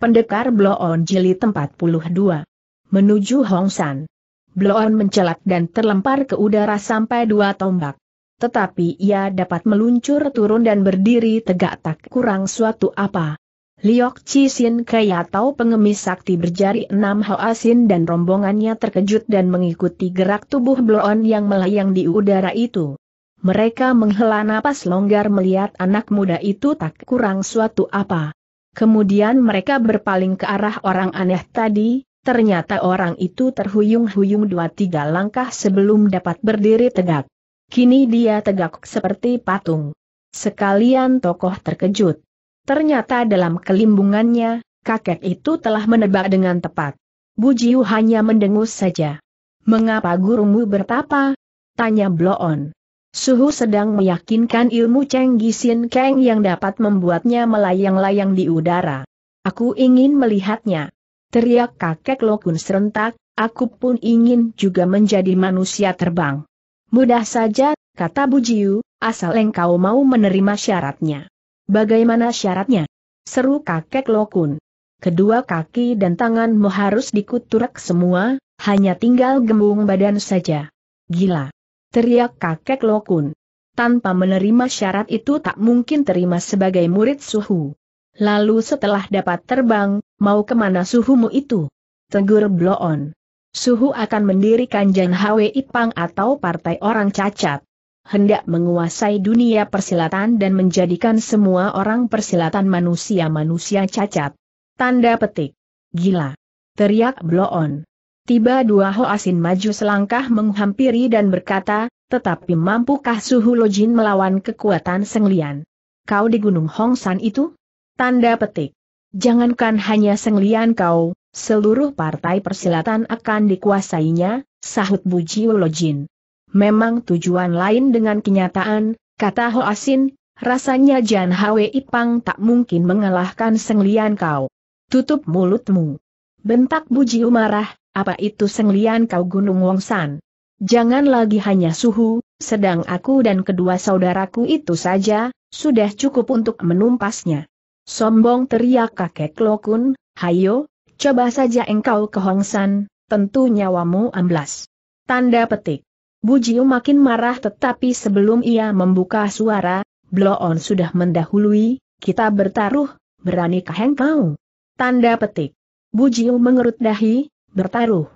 Pendekar Bloon jeli 42 Menuju Hong San. Bloon mencelat dan terlempar ke udara sampai dua tombak. Tetapi ia dapat meluncur turun dan berdiri tegak tak kurang suatu apa. Liok Sin Kaya atau pengemis sakti berjari enam Sin dan rombongannya terkejut dan mengikuti gerak tubuh Bloon yang melayang di udara itu. Mereka menghela napas longgar melihat anak muda itu tak kurang suatu apa. Kemudian mereka berpaling ke arah orang aneh tadi, ternyata orang itu terhuyung-huyung dua tiga langkah sebelum dapat berdiri tegak. Kini dia tegak seperti patung. Sekalian tokoh terkejut. Ternyata dalam kelimbungannya, kakek itu telah menebak dengan tepat. Bujiu hanya mendengus saja. Mengapa gurumu bertapa? Tanya Bloon. Suhu sedang meyakinkan ilmu Cheng Gisin Kang yang dapat membuatnya melayang-layang di udara. Aku ingin melihatnya. Teriak kakek Lokun serentak, aku pun ingin juga menjadi manusia terbang. Mudah saja, kata Bujiu, asal engkau mau menerima syaratnya. Bagaimana syaratnya? Seru kakek Lokun. Kedua kaki dan tanganmu harus dikuturak semua, hanya tinggal gembung badan saja. Gila teriak kakek Lokun. Tanpa menerima syarat itu tak mungkin terima sebagai murid suhu. Lalu setelah dapat terbang, mau kemana suhumu itu? Tegur Bloon. Suhu akan mendirikan Jan Hwe Ipang atau Partai Orang Cacat. Hendak menguasai dunia persilatan dan menjadikan semua orang persilatan manusia-manusia cacat. Tanda petik. Gila. Teriak Bloon. Tiba dua Hoasin maju selangkah menghampiri dan berkata, tetapi mampukah Suhu Lojin melawan kekuatan Senglian? Kau di Gunung Hongsan itu? Tanda petik. Jangankan hanya Senglian kau, seluruh partai persilatan akan dikuasainya, sahut Buji Lojin. Memang tujuan lain dengan kenyataan, kata Ho Asin, rasanya Jan Hwe Ipang tak mungkin mengalahkan Senglian kau. Tutup mulutmu. Bentak Ji marah, apa itu senglian kau Gunung Wongsan? Jangan lagi hanya suhu, sedang aku dan kedua saudaraku itu saja, sudah cukup untuk menumpasnya. Sombong teriak kakek Lokun, hayo, coba saja engkau ke Hongsan, tentu nyawamu amblas. Tanda petik. Bujiu makin marah tetapi sebelum ia membuka suara, Bloon sudah mendahului, kita bertaruh, beranikah engkau? Tanda petik. Bujiu mengerut dahi, bertaruh.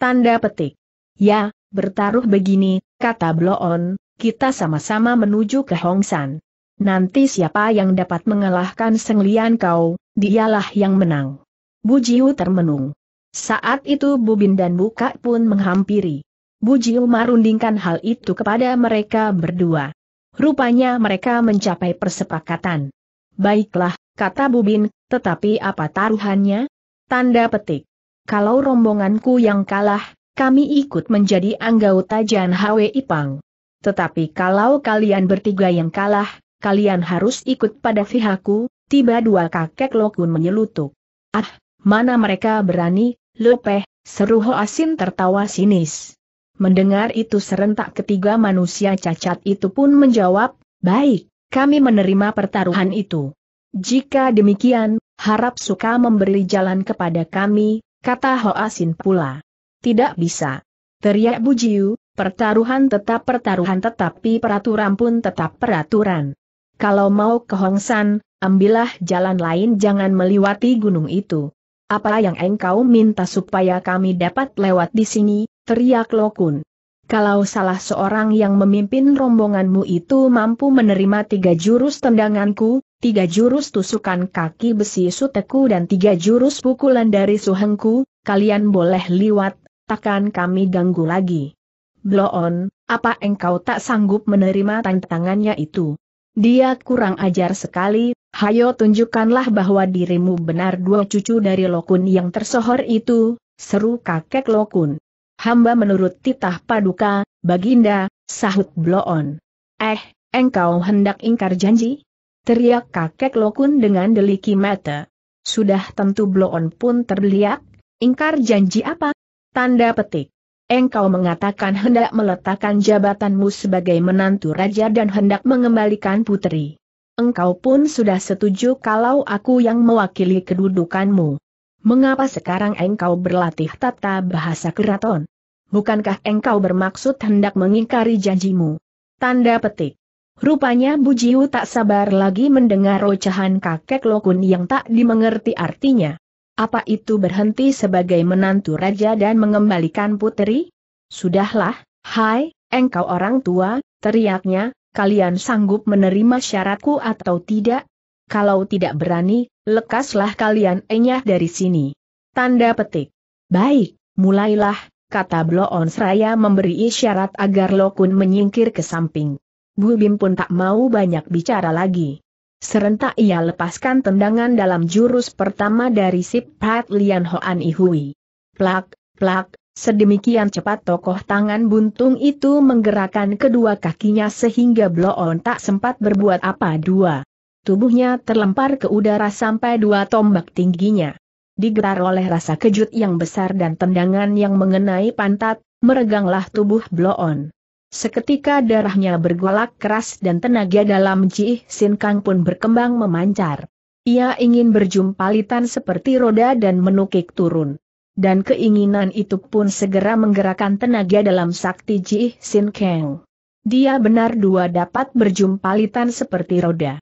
Tanda petik. Ya, bertaruh begini, kata Bloon, kita sama-sama menuju ke Hong San. Nanti siapa yang dapat mengalahkan Senglian kau, dialah yang menang. Bu Jiu termenung. Saat itu Bubin dan Buka pun menghampiri. Bu Jiu marundingkan hal itu kepada mereka berdua. Rupanya mereka mencapai persepakatan. Baiklah, kata Bubin, tetapi apa taruhannya? Tanda petik kalau rombonganku yang kalah, kami ikut menjadi anggota Jan Hwe Ipang. Tetapi kalau kalian bertiga yang kalah, kalian harus ikut pada pihakku, tiba dua kakek Lokun menyelutuk. Ah, mana mereka berani, Lopeh, seru Ho Asin tertawa sinis. Mendengar itu serentak ketiga manusia cacat itu pun menjawab, baik, kami menerima pertaruhan itu. Jika demikian, harap suka memberi jalan kepada kami, kata Hoasin pula. Tidak bisa. Teriak Bujiu, pertaruhan tetap pertaruhan tetapi peraturan pun tetap peraturan. Kalau mau ke Hongsan, ambillah jalan lain jangan meliwati gunung itu. Apa yang engkau minta supaya kami dapat lewat di sini, teriak Lokun. Kalau salah seorang yang memimpin rombonganmu itu mampu menerima tiga jurus tendanganku, tiga jurus tusukan kaki besi suteku dan tiga jurus pukulan dari suhengku, kalian boleh liwat, takkan kami ganggu lagi. Bloon, apa engkau tak sanggup menerima tantangannya itu? Dia kurang ajar sekali, hayo tunjukkanlah bahwa dirimu benar dua cucu dari Lokun yang tersohor itu, seru kakek Lokun hamba menurut titah paduka, baginda, sahut Bloon. Eh, engkau hendak ingkar janji? Teriak kakek Lokun dengan deliki mata. Sudah tentu Bloon pun terbeliak, ingkar janji apa? Tanda petik. Engkau mengatakan hendak meletakkan jabatanmu sebagai menantu raja dan hendak mengembalikan putri. Engkau pun sudah setuju kalau aku yang mewakili kedudukanmu. Mengapa sekarang engkau berlatih tata bahasa keraton? Bukankah engkau bermaksud hendak mengingkari janjimu? Tanda petik. Rupanya Bujiu tak sabar lagi mendengar ocehan kakek Lokun yang tak dimengerti artinya. Apa itu berhenti sebagai menantu raja dan mengembalikan putri? Sudahlah, hai, engkau orang tua, teriaknya, kalian sanggup menerima syaratku atau tidak? kalau tidak berani, lekaslah kalian enyah dari sini. Tanda petik. Baik, mulailah, kata Bloon Seraya memberi isyarat agar Lokun menyingkir ke samping. Bu Bim pun tak mau banyak bicara lagi. Serentak ia lepaskan tendangan dalam jurus pertama dari Sip Pat Lian Hoan Ihui. Plak, plak, sedemikian cepat tokoh tangan buntung itu menggerakkan kedua kakinya sehingga Bloon tak sempat berbuat apa dua. Tubuhnya terlempar ke udara sampai dua tombak tingginya. Digetar oleh rasa kejut yang besar dan tendangan yang mengenai pantat, mereganglah tubuh Bloon. Seketika darahnya bergolak keras dan tenaga dalam Ji Sin Kang pun berkembang memancar. Ia ingin berjumpa litan seperti roda dan menukik turun dan keinginan itu pun segera menggerakkan tenaga dalam sakti Ji Sin Kang. Dia benar dua dapat berjumpa litan seperti roda.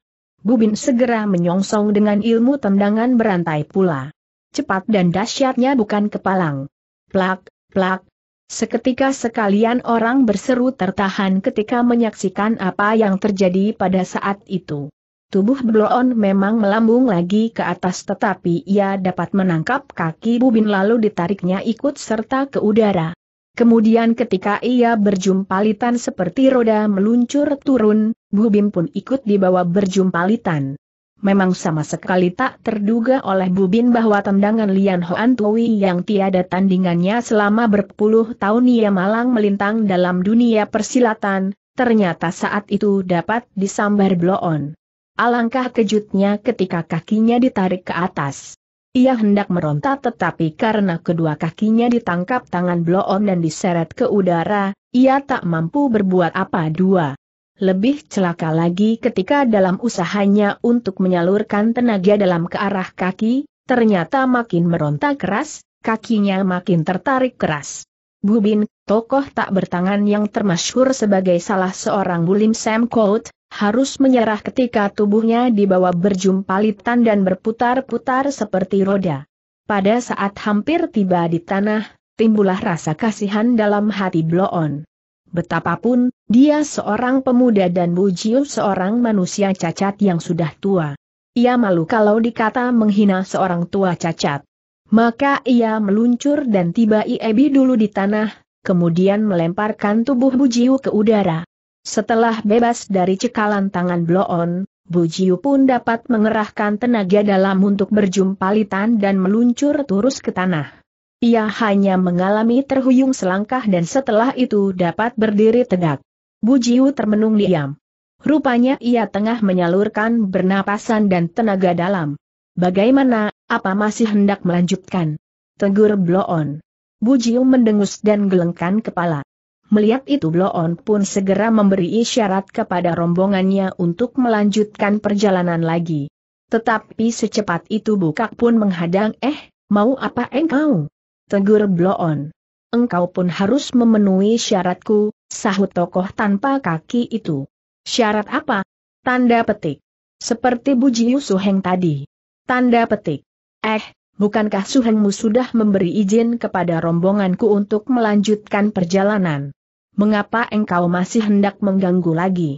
Bubin segera menyongsong dengan ilmu tendangan berantai pula. Cepat dan dahsyatnya bukan kepalang. Plak, plak. Seketika sekalian orang berseru tertahan ketika menyaksikan apa yang terjadi pada saat itu. Tubuh Bloon memang melambung lagi ke atas tetapi ia dapat menangkap kaki Bubin lalu ditariknya ikut serta ke udara. Kemudian ketika ia berjumpalitan seperti roda meluncur turun, Bu pun ikut dibawa berjumpalitan. Memang sama sekali tak terduga oleh Bubin bahwa tendangan Lian Hoan Tui yang tiada tandingannya selama berpuluh tahun ia malang melintang dalam dunia persilatan, ternyata saat itu dapat disambar bloon. Alangkah kejutnya ketika kakinya ditarik ke atas. Ia hendak meronta tetapi karena kedua kakinya ditangkap tangan bloon dan diseret ke udara, ia tak mampu berbuat apa dua. Lebih celaka lagi ketika dalam usahanya untuk menyalurkan tenaga dalam ke arah kaki, ternyata makin meronta keras, kakinya makin tertarik keras. Bubin, tokoh tak bertangan yang termasyhur sebagai salah seorang bulim Sam Colt harus menyerah ketika tubuhnya dibawa berjumpalitan dan berputar-putar seperti roda. Pada saat hampir tiba di tanah, timbullah rasa kasihan dalam hati Bloon. Betapapun, dia seorang pemuda dan Bujiu seorang manusia cacat yang sudah tua. Ia malu kalau dikata menghina seorang tua cacat. Maka ia meluncur dan tiba Iebi dulu di tanah, kemudian melemparkan tubuh Bujiu ke udara. Setelah bebas dari cekalan tangan Bloon, Bu Jiu pun dapat mengerahkan tenaga dalam untuk berjumpa litan dan meluncur turus ke tanah. Ia hanya mengalami terhuyung selangkah dan setelah itu dapat berdiri tegak. Bu Jiu termenung diam. Rupanya ia tengah menyalurkan bernapasan dan tenaga dalam. Bagaimana, apa masih hendak melanjutkan? Tegur Bloon. Bu Jiu mendengus dan gelengkan kepala. Melihat itu Bloon pun segera memberi isyarat kepada rombongannya untuk melanjutkan perjalanan lagi. Tetapi secepat itu Bukak pun menghadang eh, mau apa engkau? Tegur Bloon. Engkau pun harus memenuhi syaratku, sahut tokoh tanpa kaki itu. Syarat apa? Tanda petik. Seperti Buji Suheng tadi. Tanda petik. Eh, bukankah Suhengmu sudah memberi izin kepada rombonganku untuk melanjutkan perjalanan? mengapa engkau masih hendak mengganggu lagi?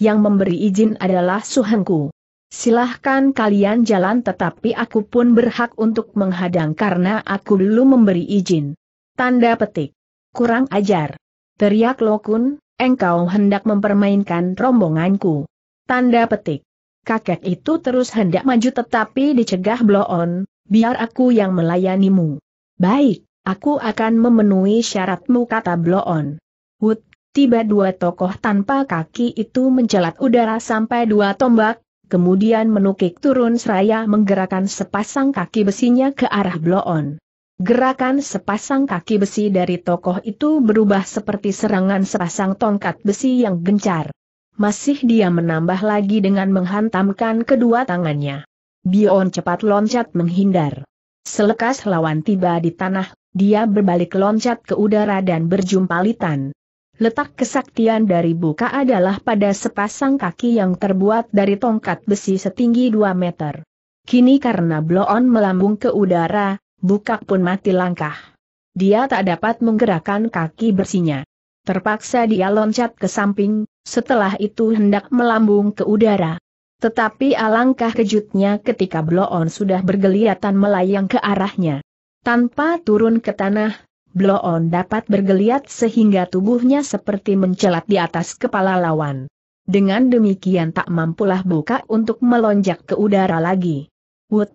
Yang memberi izin adalah suhengku. Silahkan kalian jalan tetapi aku pun berhak untuk menghadang karena aku dulu memberi izin. Tanda petik. Kurang ajar. Teriak Lokun, engkau hendak mempermainkan rombonganku. Tanda petik. Kakek itu terus hendak maju tetapi dicegah Bloon, biar aku yang melayanimu. Baik, aku akan memenuhi syaratmu kata Bloon. Wut, tiba dua tokoh tanpa kaki itu mencelat udara sampai dua tombak, kemudian menukik turun seraya menggerakkan sepasang kaki besinya ke arah bloon. Gerakan sepasang kaki besi dari tokoh itu berubah seperti serangan sepasang tongkat besi yang gencar. Masih dia menambah lagi dengan menghantamkan kedua tangannya. Bion cepat loncat menghindar. Selekas lawan tiba di tanah, dia berbalik loncat ke udara dan berjumpa litan. Letak kesaktian dari buka adalah pada sepasang kaki yang terbuat dari tongkat besi setinggi 2 meter. Kini karena bloon melambung ke udara, buka pun mati langkah. Dia tak dapat menggerakkan kaki bersinya. Terpaksa dia loncat ke samping, setelah itu hendak melambung ke udara. Tetapi alangkah kejutnya ketika Bloon sudah bergeliatan melayang ke arahnya. Tanpa turun ke tanah, Blow dapat bergeliat sehingga tubuhnya seperti mencelat di atas kepala lawan. Dengan demikian tak mampulah buka untuk melonjak ke udara lagi. Wood.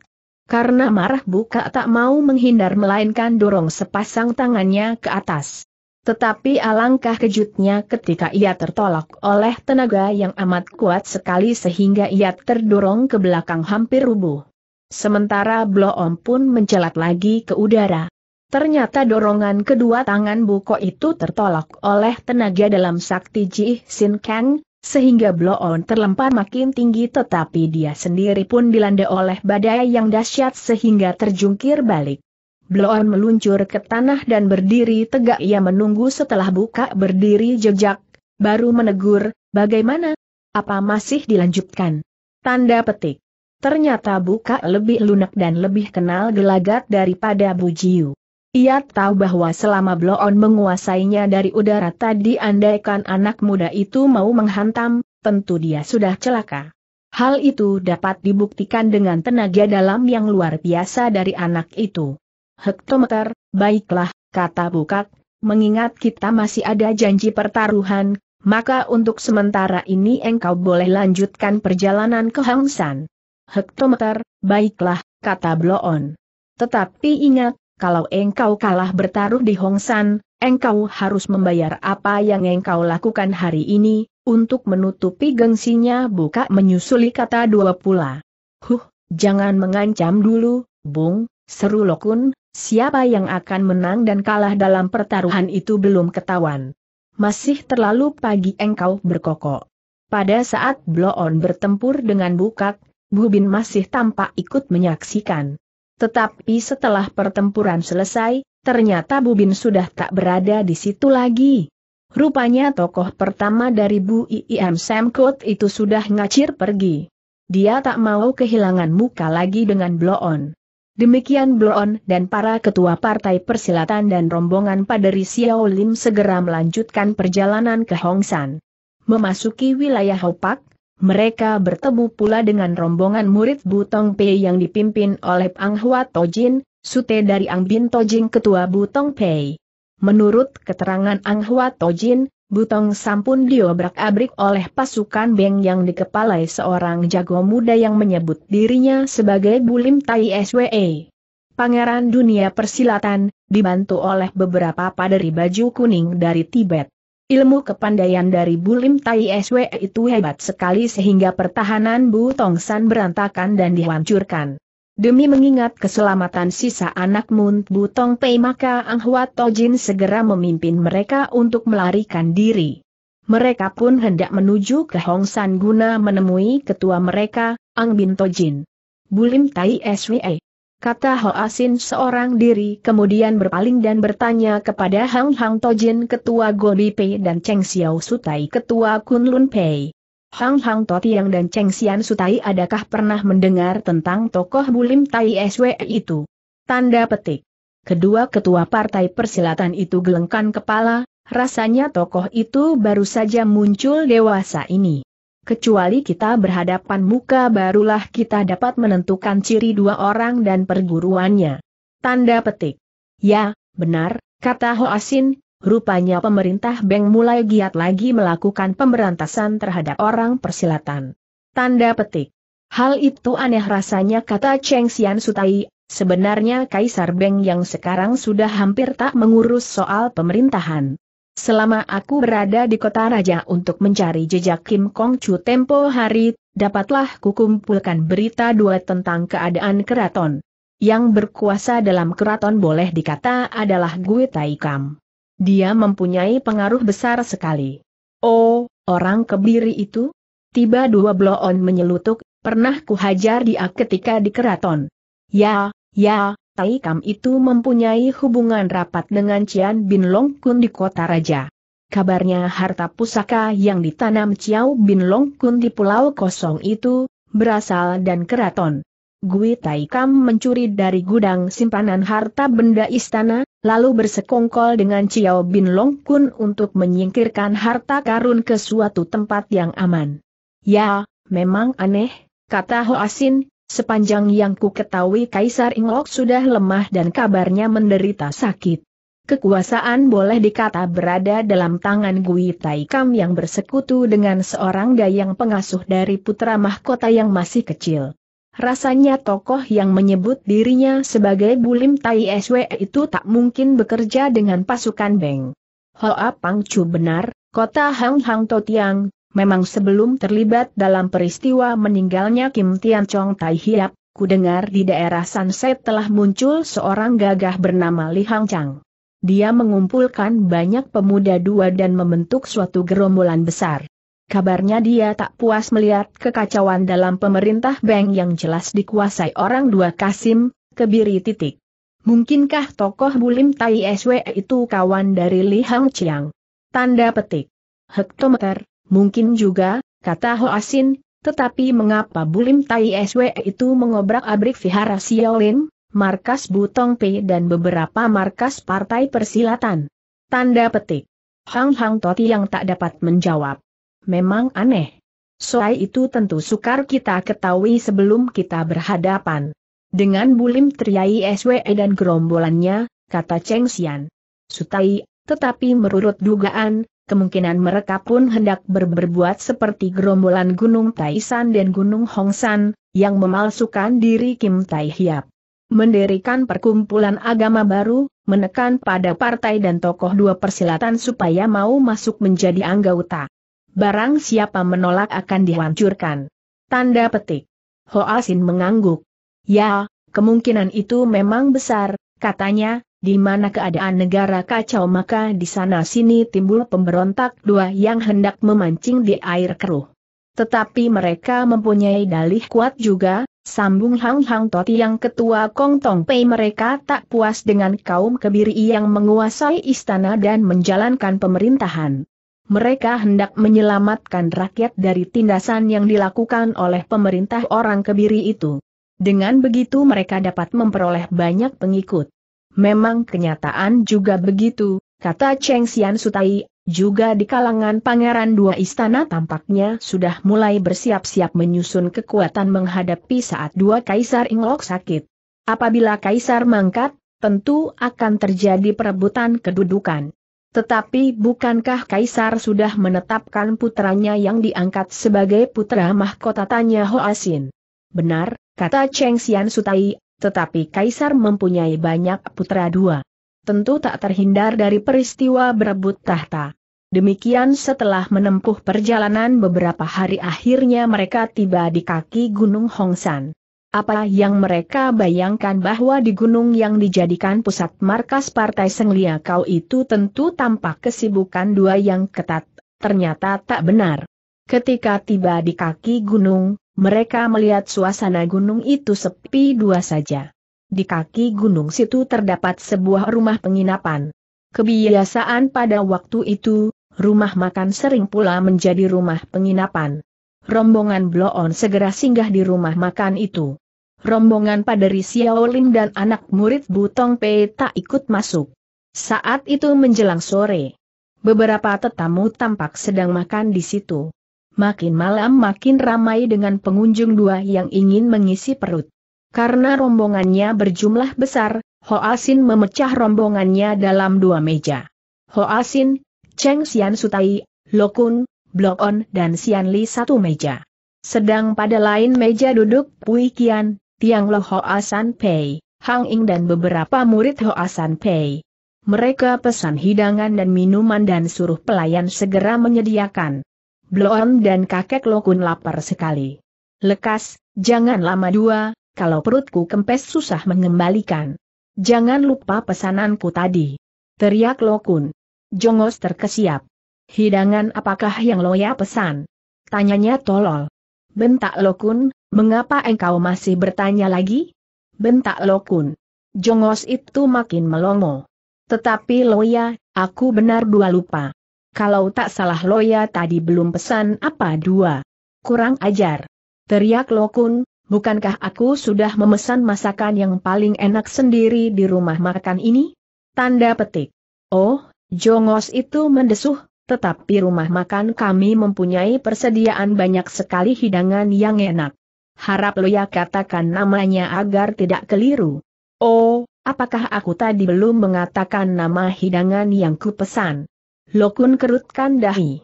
Karena marah buka tak mau menghindar melainkan dorong sepasang tangannya ke atas. Tetapi alangkah kejutnya ketika ia tertolak oleh tenaga yang amat kuat sekali sehingga ia terdorong ke belakang hampir rubuh. Sementara Bloom pun mencelat lagi ke udara. Ternyata dorongan kedua tangan Buko itu tertolak oleh tenaga dalam sakti Ji Sin Kang, sehingga blow on terlempar makin tinggi tetapi dia sendiri pun dilanda oleh badai yang dahsyat sehingga terjungkir balik. Blow on meluncur ke tanah dan berdiri tegak ia menunggu setelah buka berdiri jejak, baru menegur, bagaimana? Apa masih dilanjutkan? Tanda petik. Ternyata buka lebih lunak dan lebih kenal gelagat daripada Bujiu. Ia tahu bahwa selama Bloon menguasainya dari udara tadi andaikan anak muda itu mau menghantam, tentu dia sudah celaka. Hal itu dapat dibuktikan dengan tenaga dalam yang luar biasa dari anak itu. Hektometer, baiklah, kata Bukak, mengingat kita masih ada janji pertaruhan, maka untuk sementara ini engkau boleh lanjutkan perjalanan ke Hangsan. Hektometer, baiklah, kata Bloon. Tetapi ingat, kalau engkau kalah bertaruh di Hong San, engkau harus membayar apa yang engkau lakukan hari ini, untuk menutupi gengsinya buka menyusuli kata dua pula. Huh, jangan mengancam dulu, Bung, seru Lokun, siapa yang akan menang dan kalah dalam pertaruhan itu belum ketahuan. Masih terlalu pagi engkau berkokok. Pada saat Bloon bertempur dengan Bukak, Bubin masih tampak ikut menyaksikan tetapi setelah pertempuran selesai, ternyata Bubin sudah tak berada di situ lagi. Rupanya tokoh pertama dari Bu Iim Samkot itu sudah ngacir pergi. Dia tak mau kehilangan muka lagi dengan bloon. Demikian Bloon dan para ketua partai persilatan dan rombongan paderi Xiao Lim segera melanjutkan perjalanan ke Hongsan. Memasuki wilayah Hopak, mereka bertemu pula dengan rombongan murid Butong Pei yang dipimpin oleh Ang Hua Tojin, sute dari Ang Bin Tojin ketua Butong Pei. Menurut keterangan Ang Hua Tojin, Butong Sampun diobrak-abrik oleh pasukan Beng yang dikepalai seorang jago muda yang menyebut dirinya sebagai Bulim Tai SWE. Pangeran dunia persilatan, dibantu oleh beberapa paderi baju kuning dari Tibet. Ilmu kepandaian dari Bulim Tai SW itu hebat sekali sehingga pertahanan Bu Tong San berantakan dan dihancurkan. Demi mengingat keselamatan sisa anak Mun Bu Tong Pei maka Ang To Tojin segera memimpin mereka untuk melarikan diri. Mereka pun hendak menuju ke Hong San guna menemui ketua mereka, Ang Bin Tojin. Bulim Tai SWE kata Ho Asin seorang diri kemudian berpaling dan bertanya kepada Hang Hang Tojin ketua Gobi Pei dan Cheng Xiao Sutai ketua Kunlun Pei. Hang Hang Totiang dan Cheng Xian Sutai adakah pernah mendengar tentang tokoh Bulim Tai SW itu? Tanda petik. Kedua ketua partai persilatan itu gelengkan kepala, rasanya tokoh itu baru saja muncul dewasa ini. Kecuali kita berhadapan muka barulah kita dapat menentukan ciri dua orang dan perguruannya. Tanda petik. Ya, benar, kata Hoasin, rupanya pemerintah Beng mulai giat lagi melakukan pemberantasan terhadap orang persilatan. Tanda petik. Hal itu aneh rasanya kata Cheng Xian Sutai Sebenarnya Kaisar Beng yang sekarang sudah hampir tak mengurus soal pemerintahan. Selama aku berada di kota raja untuk mencari jejak Kim Kong Chu tempo hari, dapatlah kukumpulkan berita dua tentang keadaan keraton. Yang berkuasa dalam keraton boleh dikata adalah Gui Taikam. Dia mempunyai pengaruh besar sekali. Oh, orang kebiri itu? Tiba dua bloon menyelutuk, pernah kuhajar dia ketika di keraton. Ya, ya, Tai Kam itu mempunyai hubungan rapat dengan Cian Bin Long Kun di kota raja. Kabarnya harta pusaka yang ditanam Ciao Bin Long Kun di pulau kosong itu, berasal dan keraton. Gui Tai Kam mencuri dari gudang simpanan harta benda istana, lalu bersekongkol dengan Ciao Bin Long Kun untuk menyingkirkan harta karun ke suatu tempat yang aman. Ya, memang aneh, kata Ho Asin, Sepanjang yang ku ketahui Kaisar Inglok sudah lemah dan kabarnya menderita sakit. Kekuasaan boleh dikata berada dalam tangan Gui Taikam yang bersekutu dengan seorang dayang pengasuh dari putra mahkota yang masih kecil. Rasanya tokoh yang menyebut dirinya sebagai Bulim Tai SW itu tak mungkin bekerja dengan pasukan Beng. Hoa Pangcu benar, kota Hang Hang Totiang, Memang sebelum terlibat dalam peristiwa meninggalnya Kim Tian Chong Tai Hiap, ku dengar di daerah Sunset telah muncul seorang gagah bernama Li Hang Chang. Dia mengumpulkan banyak pemuda dua dan membentuk suatu gerombolan besar. Kabarnya dia tak puas melihat kekacauan dalam pemerintah Beng yang jelas dikuasai orang dua Kasim, kebiri titik. Mungkinkah tokoh Bulim Tai SW itu kawan dari Li Hang Chiang? Tanda petik. Hektometer, Mungkin juga, kata Ho Asin. tetapi mengapa Bulim Tai SW itu mengobrak-abrik vihara Siolin, markas Butong Pei dan beberapa markas partai persilatan? Tanda petik. Hang Hang Toti yang tak dapat menjawab. Memang aneh. Soal itu tentu sukar kita ketahui sebelum kita berhadapan. Dengan Bulim Triai SWE dan gerombolannya, kata Cheng Xian. Sutai, tetapi menurut dugaan, kemungkinan mereka pun hendak berberbuat seperti gerombolan Gunung Taisan dan Gunung Hongsan, yang memalsukan diri Kim Tai Hiap. Mendirikan perkumpulan agama baru, menekan pada partai dan tokoh dua persilatan supaya mau masuk menjadi anggota. Barang siapa menolak akan dihancurkan. Tanda petik. Hoa Sin mengangguk. Ya, kemungkinan itu memang besar, katanya, di mana keadaan negara kacau maka di sana-sini timbul pemberontak dua yang hendak memancing di air keruh. Tetapi mereka mempunyai dalih kuat juga, sambung Hang Hang Toti yang ketua Kong Tong Pei mereka tak puas dengan kaum kebiri yang menguasai istana dan menjalankan pemerintahan. Mereka hendak menyelamatkan rakyat dari tindasan yang dilakukan oleh pemerintah orang kebiri itu. Dengan begitu mereka dapat memperoleh banyak pengikut. Memang kenyataan juga begitu, kata Cheng Xian Sutai, juga di kalangan pangeran dua istana tampaknya sudah mulai bersiap-siap menyusun kekuatan menghadapi saat dua kaisar Inglok sakit. Apabila kaisar mangkat, tentu akan terjadi perebutan kedudukan. Tetapi bukankah kaisar sudah menetapkan putranya yang diangkat sebagai putra mahkota tanya Hoasin? Benar, kata Cheng Xian Sutai, tetapi Kaisar mempunyai banyak putra dua. Tentu tak terhindar dari peristiwa berebut tahta. Demikian setelah menempuh perjalanan beberapa hari akhirnya mereka tiba di kaki Gunung Hongsan. Apa yang mereka bayangkan bahwa di gunung yang dijadikan pusat markas Partai Senglia Kau itu tentu tampak kesibukan dua yang ketat, ternyata tak benar. Ketika tiba di kaki gunung, mereka melihat suasana gunung itu sepi dua saja. Di kaki gunung situ terdapat sebuah rumah penginapan. Kebiasaan pada waktu itu, rumah makan sering pula menjadi rumah penginapan. Rombongan Bloon segera singgah di rumah makan itu. Rombongan Paderi Xiaolin dan anak murid Butong Pei tak ikut masuk. Saat itu menjelang sore. Beberapa tetamu tampak sedang makan di situ makin malam makin ramai dengan pengunjung dua yang ingin mengisi perut. Karena rombongannya berjumlah besar, Ho Asin memecah rombongannya dalam dua meja. Ho Asin, Cheng Xian Sutai, Lokun, Blok On dan Xian Li satu meja. Sedang pada lain meja duduk Pui Kian, Tiang Lo Asan Pei, Hang Ing dan beberapa murid Ho Asan Pei. Mereka pesan hidangan dan minuman dan suruh pelayan segera menyediakan. Blon dan kakek Lokun lapar sekali. Lekas, jangan lama dua, kalau perutku kempes susah mengembalikan. Jangan lupa pesananku tadi. Teriak Lokun. Jongos terkesiap. Hidangan apakah yang Loya pesan? Tanyanya tolol. Bentak Lokun, mengapa engkau masih bertanya lagi? Bentak Lokun. Jongos itu makin melongo. Tetapi Loya, aku benar dua lupa. Kalau tak salah Loya tadi belum pesan apa dua. Kurang ajar. Teriak Lokun, bukankah aku sudah memesan masakan yang paling enak sendiri di rumah makan ini? Tanda petik. Oh, Jongos itu mendesuh, tetapi rumah makan kami mempunyai persediaan banyak sekali hidangan yang enak. Harap Loya katakan namanya agar tidak keliru. Oh, apakah aku tadi belum mengatakan nama hidangan yang kupesan? Lokun kerutkan dahi.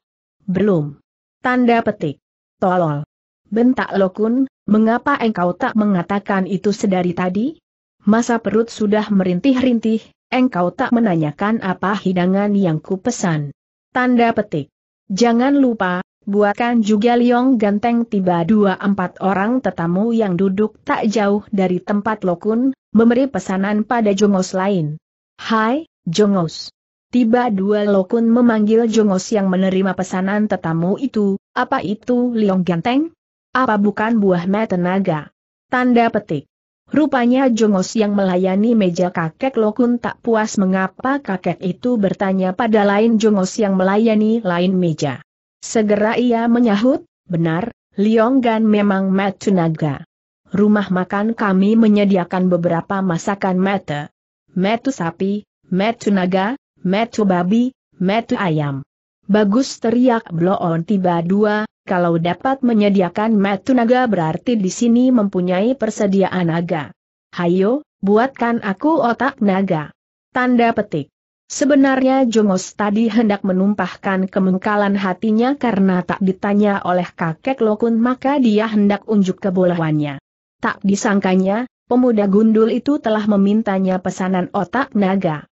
Belum. Tanda petik. Tolol. Bentak Lokun, mengapa engkau tak mengatakan itu sedari tadi? Masa perut sudah merintih-rintih, engkau tak menanyakan apa hidangan yang kupesan. Tanda petik. Jangan lupa, buatkan juga liong ganteng tiba dua empat orang tetamu yang duduk tak jauh dari tempat Lokun, memberi pesanan pada jongos lain. Hai, jongos. Tiba dua lokun memanggil Jongos yang menerima pesanan tetamu itu, apa itu Liong Ganteng? Apa bukan buah Metenaga? naga? Tanda petik. Rupanya Jongos yang melayani meja kakek Lokun tak puas mengapa kakek itu bertanya pada lain Jongos yang melayani lain meja. Segera ia menyahut, benar, Liong Gan memang me naga. Rumah makan kami menyediakan beberapa masakan mete. Metu sapi, metu naga, metu babi, metu ayam. Bagus teriak Bloon tiba dua, kalau dapat menyediakan metu naga berarti di sini mempunyai persediaan naga. Hayo, buatkan aku otak naga. Tanda petik. Sebenarnya Jongos tadi hendak menumpahkan kemengkalan hatinya karena tak ditanya oleh kakek Lokun maka dia hendak unjuk kebolehannya. Tak disangkanya, pemuda gundul itu telah memintanya pesanan otak naga.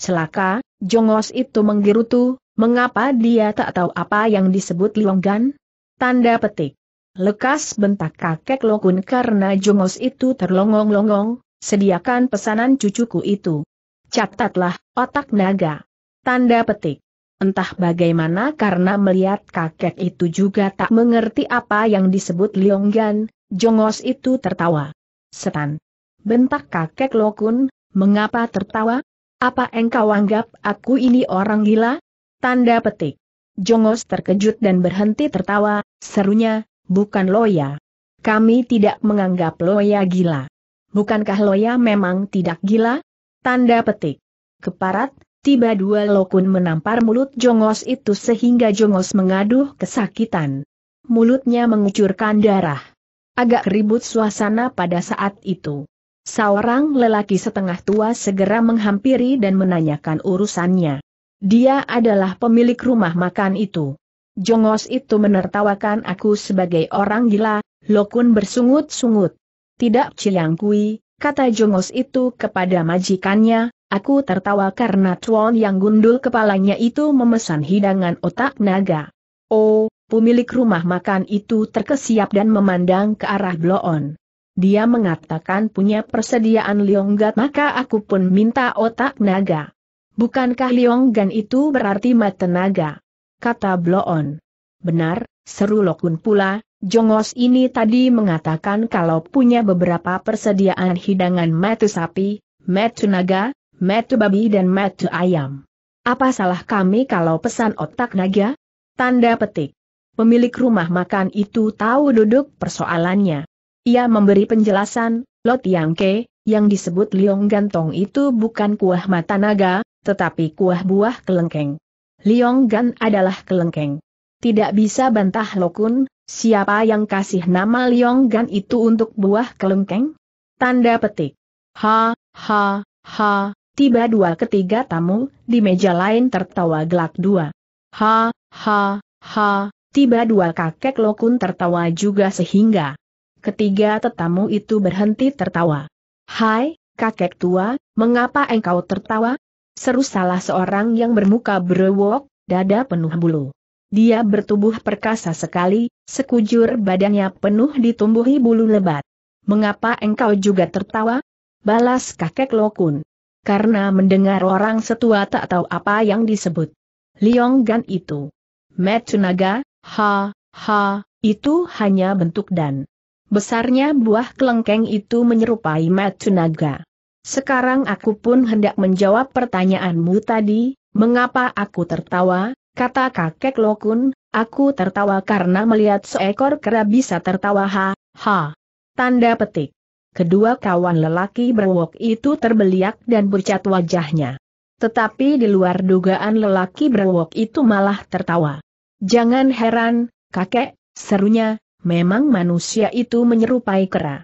Celaka, jongos itu menggerutu, mengapa dia tak tahu apa yang disebut longgan? Tanda petik. Lekas bentak kakek Lokun karena jongos itu terlongong-longong, sediakan pesanan cucuku itu. Catatlah, otak naga. Tanda petik. Entah bagaimana karena melihat kakek itu juga tak mengerti apa yang disebut Lionggan, jongos itu tertawa. Setan. Bentak kakek Lokun, mengapa tertawa? Apa engkau anggap aku ini orang gila? Tanda petik. Jongos terkejut dan berhenti tertawa, serunya, bukan Loya. Kami tidak menganggap Loya gila. Bukankah Loya memang tidak gila? Tanda petik. Keparat, tiba dua lokun menampar mulut Jongos itu sehingga Jongos mengaduh kesakitan. Mulutnya mengucurkan darah. Agak ribut suasana pada saat itu. Seorang lelaki setengah tua segera menghampiri dan menanyakan urusannya. Dia adalah pemilik rumah makan itu. Jongos itu menertawakan aku sebagai orang gila, Lokun bersungut-sungut. Tidak ciliangkui, kata Jongos itu kepada majikannya, aku tertawa karena Tuan yang gundul kepalanya itu memesan hidangan otak naga. Oh, pemilik rumah makan itu terkesiap dan memandang ke arah Bloon. Dia mengatakan punya persediaan Lionggat maka aku pun minta otak naga. Bukankah Lionggan itu berarti mata naga? Kata Bloon. Benar, seru Lokun pula, Jongos ini tadi mengatakan kalau punya beberapa persediaan hidangan metu sapi, metu naga, metu babi dan metu ayam. Apa salah kami kalau pesan otak naga? Tanda petik. Pemilik rumah makan itu tahu duduk persoalannya. Ia memberi penjelasan, Lot Yang Ke, yang disebut Liong Gantong itu bukan kuah mata naga, tetapi kuah buah kelengkeng. Liong Gan adalah kelengkeng. Tidak bisa bantah Lokun, siapa yang kasih nama Liong Gan itu untuk buah kelengkeng? Tanda petik. Ha, ha, ha, tiba dua ketiga tamu, di meja lain tertawa gelak dua. Ha, ha, ha, tiba dua kakek Lokun tertawa juga sehingga Ketiga tetamu itu berhenti tertawa. Hai, kakek tua, mengapa engkau tertawa? Seru salah seorang yang bermuka berewok, dada penuh bulu. Dia bertubuh perkasa sekali, sekujur badannya penuh ditumbuhi bulu lebat. Mengapa engkau juga tertawa? Balas kakek Lokun. Karena mendengar orang setua tak tahu apa yang disebut. Liong Gan itu. Metunaga, ha, ha, itu hanya bentuk dan Besarnya buah kelengkeng itu menyerupai naga. Sekarang aku pun hendak menjawab pertanyaanmu tadi, mengapa aku tertawa, kata kakek Lokun, aku tertawa karena melihat seekor kera bisa tertawa ha, ha. Tanda petik. Kedua kawan lelaki berwok itu terbeliak dan bercat wajahnya. Tetapi di luar dugaan lelaki berwok itu malah tertawa. Jangan heran, kakek, serunya, Memang manusia itu menyerupai kera.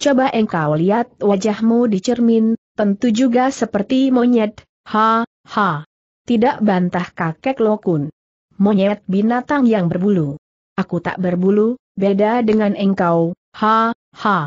Coba engkau lihat wajahmu di cermin, tentu juga seperti monyet, ha, ha. Tidak bantah kakek lokun. Monyet binatang yang berbulu. Aku tak berbulu, beda dengan engkau, ha, ha.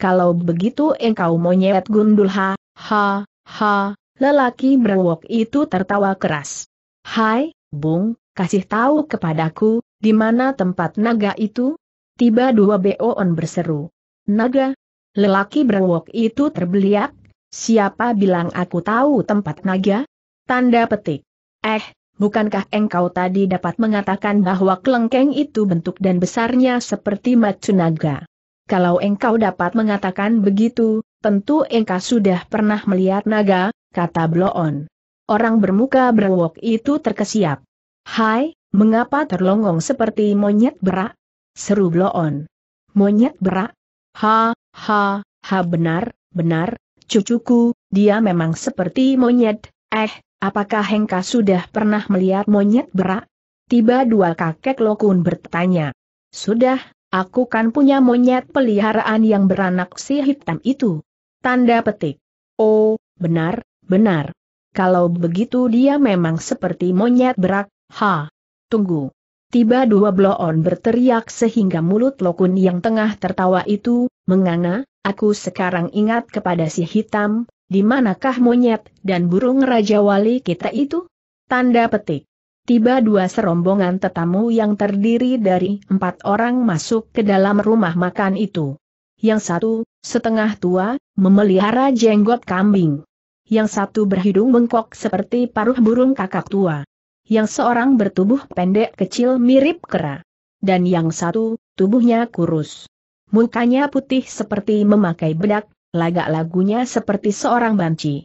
Kalau begitu engkau monyet gundul ha, ha, ha. Lelaki berwok itu tertawa keras. Hai, Bung, kasih tahu kepadaku, di mana tempat naga itu? tiba dua boon berseru. Naga, lelaki berwok itu terbeliak, siapa bilang aku tahu tempat naga? Tanda petik. Eh, bukankah engkau tadi dapat mengatakan bahwa kelengkeng itu bentuk dan besarnya seperti macu naga? Kalau engkau dapat mengatakan begitu, tentu engkau sudah pernah melihat naga, kata Bloon. Orang bermuka berwok itu terkesiap. Hai, mengapa terlongong seperti monyet berak? seru Bloon. Monyet berak? Ha, ha, ha benar, benar, cucuku, dia memang seperti monyet, eh, apakah Hengka sudah pernah melihat monyet berak? Tiba dua kakek Lokun bertanya. Sudah, aku kan punya monyet peliharaan yang beranak si hitam itu. Tanda petik. Oh, benar, benar. Kalau begitu dia memang seperti monyet berak, ha. Tunggu. Tiba dua bloon berteriak sehingga mulut Lokun yang tengah tertawa itu, menganga, aku sekarang ingat kepada si hitam, di manakah monyet dan burung Raja Wali kita itu? Tanda petik. Tiba dua serombongan tetamu yang terdiri dari empat orang masuk ke dalam rumah makan itu. Yang satu, setengah tua, memelihara jenggot kambing. Yang satu berhidung bengkok seperti paruh burung kakak tua yang seorang bertubuh pendek kecil mirip kera. Dan yang satu, tubuhnya kurus. Mukanya putih seperti memakai bedak, lagak lagunya seperti seorang banci.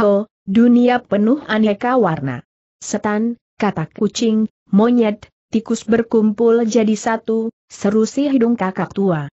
Ho, dunia penuh aneka warna. Setan, kata kucing, monyet, tikus berkumpul jadi satu, seru si hidung kakak tua.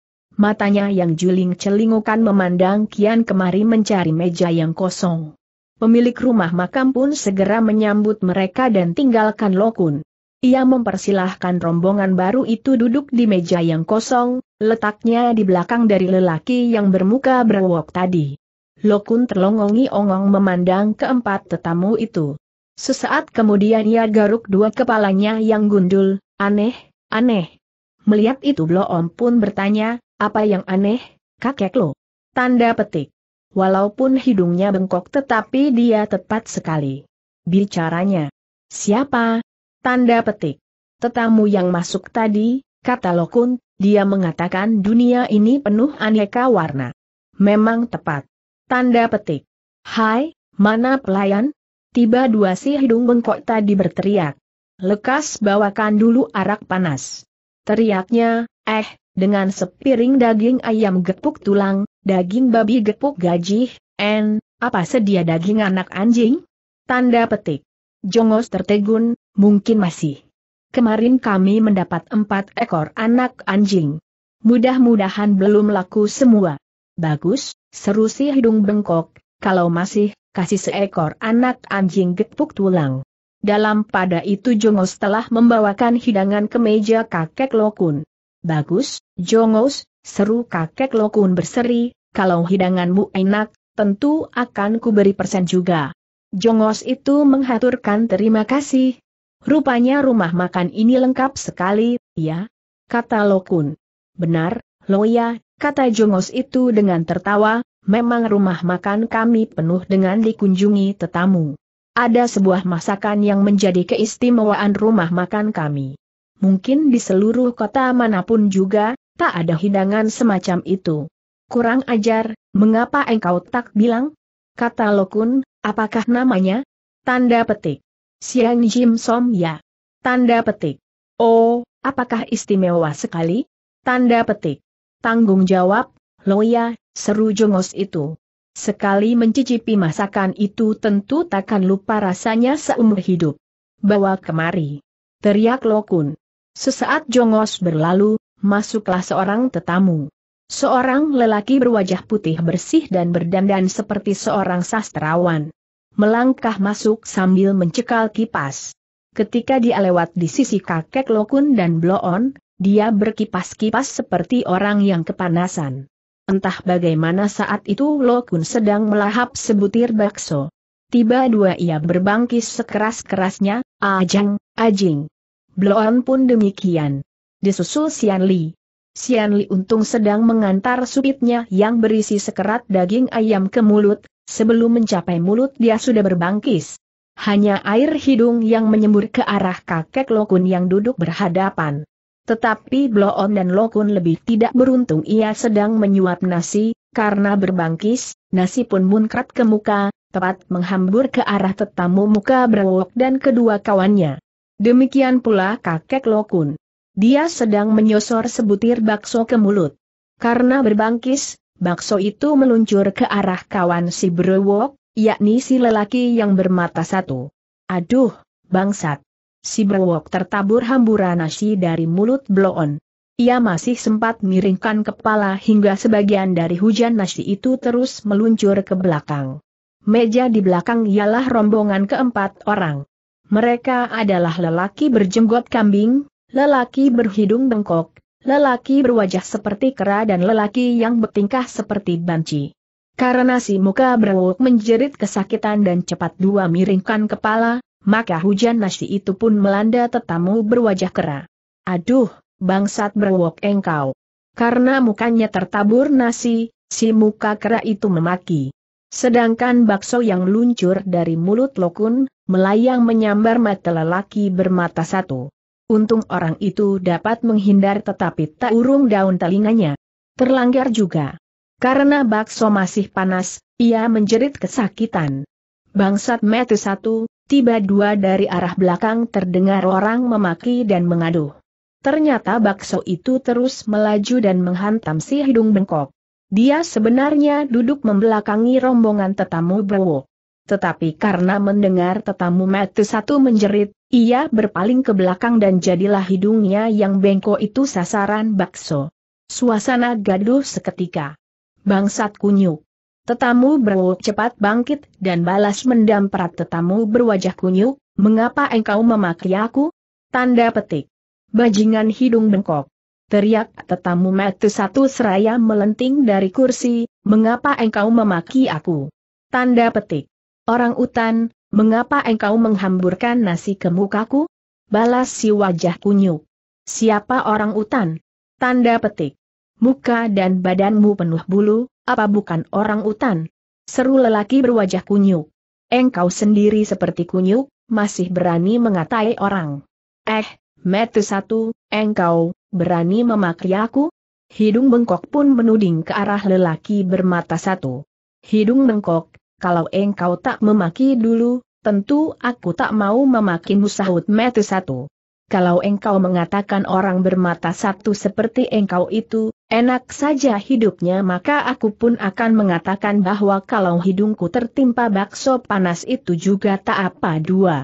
Matanya yang juling celingukan memandang kian kemari mencari meja yang kosong. Pemilik rumah makam pun segera menyambut mereka dan tinggalkan Lokun. Ia mempersilahkan rombongan baru itu duduk di meja yang kosong, letaknya di belakang dari lelaki yang bermuka berwok tadi. Lokun terlongongi-ongong memandang keempat tetamu itu. Sesaat kemudian ia garuk dua kepalanya yang gundul, aneh, aneh. Melihat itu Bloom pun bertanya, apa yang aneh, kakek lo? Tanda petik walaupun hidungnya bengkok tetapi dia tepat sekali. Bicaranya. Siapa? Tanda petik. Tetamu yang masuk tadi, kata Lokun, dia mengatakan dunia ini penuh aneka warna. Memang tepat. Tanda petik. Hai, mana pelayan? Tiba dua si hidung bengkok tadi berteriak. Lekas bawakan dulu arak panas. Teriaknya, eh, dengan sepiring daging ayam gepuk tulang, Daging babi gepuk gaji, en, apa sedia daging anak anjing? Tanda petik. Jongos tertegun, mungkin masih. Kemarin kami mendapat empat ekor anak anjing. Mudah-mudahan belum laku semua. Bagus, seru si hidung bengkok, kalau masih, kasih seekor anak anjing gepuk tulang. Dalam pada itu Jongos telah membawakan hidangan ke meja kakek Lokun. Bagus, Jongos, Seru kakek Lokun berseri, kalau hidanganmu enak, tentu akan kuberi persen juga. Jongos itu menghaturkan terima kasih. Rupanya rumah makan ini lengkap sekali, ya? Kata Lokun. Benar, Loya, kata Jongos itu dengan tertawa, memang rumah makan kami penuh dengan dikunjungi tetamu. Ada sebuah masakan yang menjadi keistimewaan rumah makan kami. Mungkin di seluruh kota manapun juga, tak ada hidangan semacam itu. Kurang ajar, mengapa engkau tak bilang? Kata Lokun, apakah namanya? Tanda petik. Siang Jim Som ya. Tanda petik. Oh, apakah istimewa sekali? Tanda petik. Tanggung jawab, Loya, seru jongos itu. Sekali mencicipi masakan itu tentu takkan lupa rasanya seumur hidup. Bawa kemari. Teriak Lokun. Sesaat jongos berlalu, masuklah seorang tetamu. Seorang lelaki berwajah putih bersih dan berdandan seperti seorang sastrawan. Melangkah masuk sambil mencekal kipas. Ketika dia lewat di sisi kakek Lokun dan Bloon, dia berkipas-kipas seperti orang yang kepanasan. Entah bagaimana saat itu Lokun sedang melahap sebutir bakso. Tiba dua ia berbangkis sekeras-kerasnya, ajang, ajing. Bloon pun demikian disusul Sian Li. Sian Li untung sedang mengantar supitnya yang berisi sekerat daging ayam ke mulut, sebelum mencapai mulut dia sudah berbangkis. Hanya air hidung yang menyembur ke arah kakek Lokun yang duduk berhadapan. Tetapi Bloon dan Lokun lebih tidak beruntung ia sedang menyuap nasi, karena berbangkis, nasi pun munkrat ke muka, tepat menghambur ke arah tetamu muka berwok dan kedua kawannya. Demikian pula kakek Lokun. Dia sedang menyosor sebutir bakso ke mulut. Karena berbangkis, bakso itu meluncur ke arah kawan si Brewok, yakni si lelaki yang bermata satu. Aduh, bangsat. Si Brewok tertabur hamburan nasi dari mulut Bloon. Ia masih sempat miringkan kepala hingga sebagian dari hujan nasi itu terus meluncur ke belakang. Meja di belakang ialah rombongan keempat orang. Mereka adalah lelaki berjenggot kambing, Lelaki berhidung bengkok, lelaki berwajah seperti kera dan lelaki yang bertingkah seperti banci. Karena si muka berwuk menjerit kesakitan dan cepat dua miringkan kepala, maka hujan nasi itu pun melanda tetamu berwajah kera. Aduh, bangsat berwok engkau. Karena mukanya tertabur nasi, si muka kera itu memaki. Sedangkan bakso yang luncur dari mulut lokun, melayang menyambar mata lelaki bermata satu. Untung orang itu dapat menghindar tetapi tak urung daun telinganya. Terlanggar juga. Karena bakso masih panas, ia menjerit kesakitan. Bangsat metu satu, tiba dua dari arah belakang terdengar orang memaki dan mengaduh. Ternyata bakso itu terus melaju dan menghantam si hidung bengkok. Dia sebenarnya duduk membelakangi rombongan tetamu Brewok. Tetapi karena mendengar tetamu mati satu menjerit, ia berpaling ke belakang dan jadilah hidungnya yang bengkok itu sasaran bakso. Suasana gaduh seketika. Bangsat kunyuk. Tetamu berwuk cepat bangkit dan balas mendamprat tetamu berwajah kunyuk, mengapa engkau memaki aku? Tanda petik. Bajingan hidung bengkok. Teriak tetamu mati satu seraya melenting dari kursi, mengapa engkau memaki aku? Tanda petik. Orang utan, mengapa engkau menghamburkan nasi ke mukaku? Balas si wajah kunyuk. Siapa orang utan? Tanda petik. Muka dan badanmu penuh bulu, apa bukan orang utan? Seru lelaki berwajah kunyuk. Engkau sendiri seperti kunyuk, masih berani mengatai orang. Eh, metu satu, engkau, berani memakri aku? Hidung bengkok pun menuding ke arah lelaki bermata satu. Hidung bengkok, kalau engkau tak memaki dulu, tentu aku tak mau memakimu sahut metu satu. Kalau engkau mengatakan orang bermata satu seperti engkau itu, enak saja hidupnya maka aku pun akan mengatakan bahwa kalau hidungku tertimpa bakso panas itu juga tak apa dua.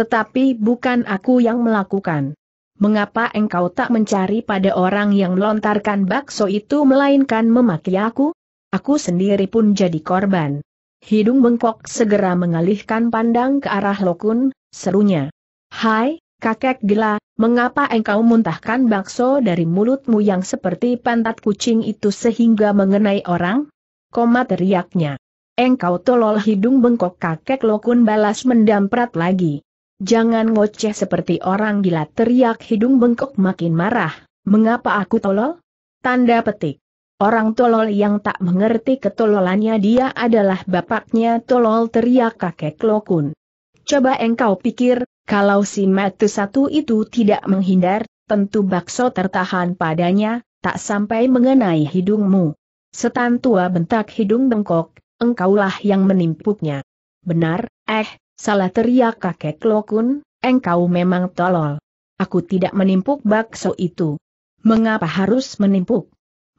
Tetapi bukan aku yang melakukan. Mengapa engkau tak mencari pada orang yang melontarkan bakso itu melainkan memaki aku? Aku sendiri pun jadi korban. Hidung bengkok segera mengalihkan pandang ke arah Lokun, serunya. Hai, kakek gila, mengapa engkau muntahkan bakso dari mulutmu yang seperti pantat kucing itu sehingga mengenai orang? Koma teriaknya. Engkau tolol hidung bengkok kakek Lokun balas mendamprat lagi. Jangan ngoceh seperti orang gila teriak hidung bengkok makin marah, mengapa aku tolol? Tanda petik. Orang tolol yang tak mengerti ketololannya dia adalah bapaknya tolol teriak kakek Lokun. Coba engkau pikir, kalau si matu satu itu tidak menghindar, tentu bakso tertahan padanya, tak sampai mengenai hidungmu. Setan tua bentak hidung bengkok, engkaulah yang menimpuknya. Benar, eh, salah teriak kakek Lokun, engkau memang tolol. Aku tidak menimpuk bakso itu. Mengapa harus menimpuk?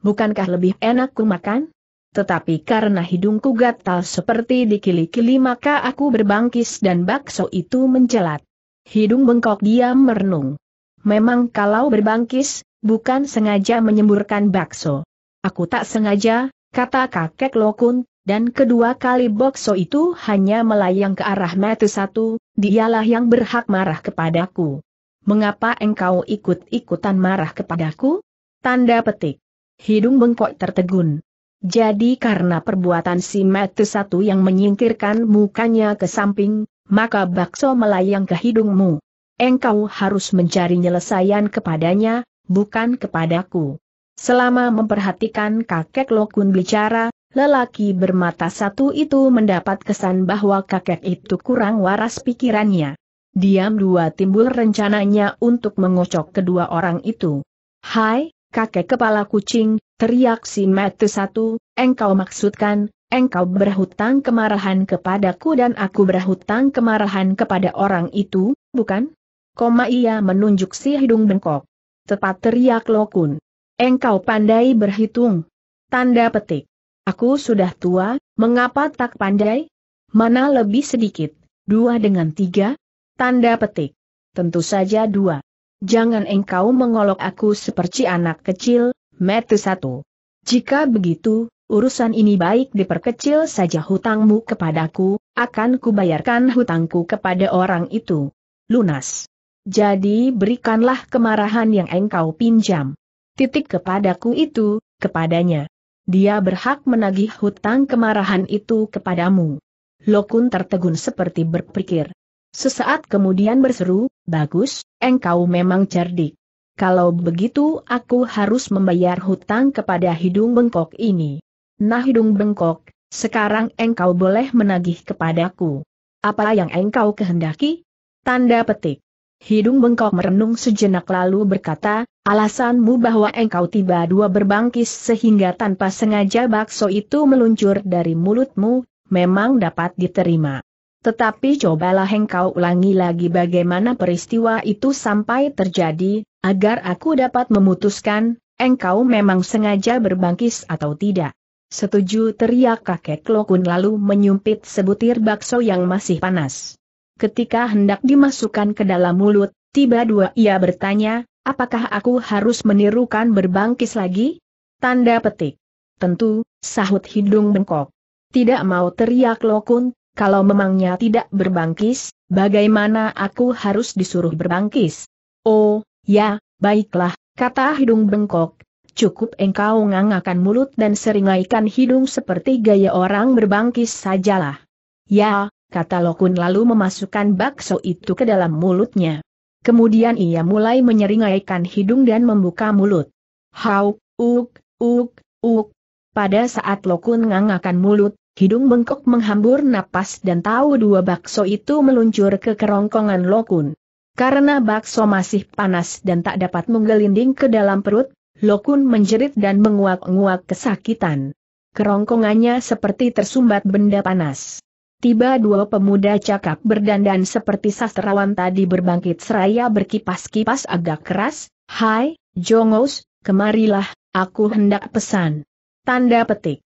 bukankah lebih enak ku makan? Tetapi karena hidungku gatal seperti dikili-kili maka aku berbangkis dan bakso itu menjelat. Hidung bengkok dia merenung. Memang kalau berbangkis, bukan sengaja menyemburkan bakso. Aku tak sengaja, kata kakek Lokun, dan kedua kali bakso itu hanya melayang ke arah mata satu, dialah yang berhak marah kepadaku. Mengapa engkau ikut-ikutan marah kepadaku? Tanda petik. Hidung bengkok tertegun. Jadi karena perbuatan si Mete satu yang menyingkirkan mukanya ke samping, maka bakso melayang ke hidungmu. Engkau harus mencari nyelesaian kepadanya, bukan kepadaku. Selama memperhatikan kakek Lokun bicara, lelaki bermata satu itu mendapat kesan bahwa kakek itu kurang waras pikirannya. Diam dua timbul rencananya untuk mengocok kedua orang itu. Hai, kakek kepala kucing, teriak si Matu satu, engkau maksudkan, engkau berhutang kemarahan kepadaku dan aku berhutang kemarahan kepada orang itu, bukan? Koma ia menunjuk si hidung bengkok. Tepat teriak Lokun. Engkau pandai berhitung. Tanda petik. Aku sudah tua, mengapa tak pandai? Mana lebih sedikit, dua dengan tiga? Tanda petik. Tentu saja dua. Jangan engkau mengolok aku seperti anak kecil, metu satu. Jika begitu, urusan ini baik diperkecil saja hutangmu kepadaku, akan kubayarkan hutangku kepada orang itu. Lunas. Jadi berikanlah kemarahan yang engkau pinjam. Titik kepadaku itu, kepadanya. Dia berhak menagih hutang kemarahan itu kepadamu. Lokun tertegun seperti berpikir. Sesaat kemudian berseru, Bagus, engkau memang cerdik. Kalau begitu aku harus membayar hutang kepada hidung bengkok ini. Nah hidung bengkok, sekarang engkau boleh menagih kepadaku. Apa yang engkau kehendaki? Tanda petik. Hidung bengkok merenung sejenak lalu berkata, alasanmu bahwa engkau tiba dua berbangkis sehingga tanpa sengaja bakso itu meluncur dari mulutmu, memang dapat diterima. Tetapi cobalah engkau ulangi lagi bagaimana peristiwa itu sampai terjadi, agar aku dapat memutuskan, engkau memang sengaja berbangkis atau tidak. Setuju teriak kakek Lokun lalu menyumpit sebutir bakso yang masih panas. Ketika hendak dimasukkan ke dalam mulut, tiba dua ia bertanya, apakah aku harus menirukan berbangkis lagi? Tanda petik. Tentu, sahut hidung bengkok. Tidak mau teriak Lokun, kalau memangnya tidak berbangkis, bagaimana aku harus disuruh berbangkis? Oh, ya, baiklah, kata hidung bengkok. Cukup engkau ngangakan mulut dan seringaikan hidung seperti gaya orang berbangkis sajalah. Ya, kata Lokun lalu memasukkan bakso itu ke dalam mulutnya. Kemudian ia mulai menyeringaikan hidung dan membuka mulut. Hau, uk, uk, uk. Pada saat Lokun ngangakan mulut, hidung bengkok menghambur napas dan tahu dua bakso itu meluncur ke kerongkongan Lokun. Karena bakso masih panas dan tak dapat menggelinding ke dalam perut, Lokun menjerit dan menguak-nguak kesakitan. Kerongkongannya seperti tersumbat benda panas. Tiba dua pemuda cakap berdandan seperti sastrawan tadi berbangkit seraya berkipas-kipas agak keras, Hai, Jongos, kemarilah, aku hendak pesan. Tanda petik.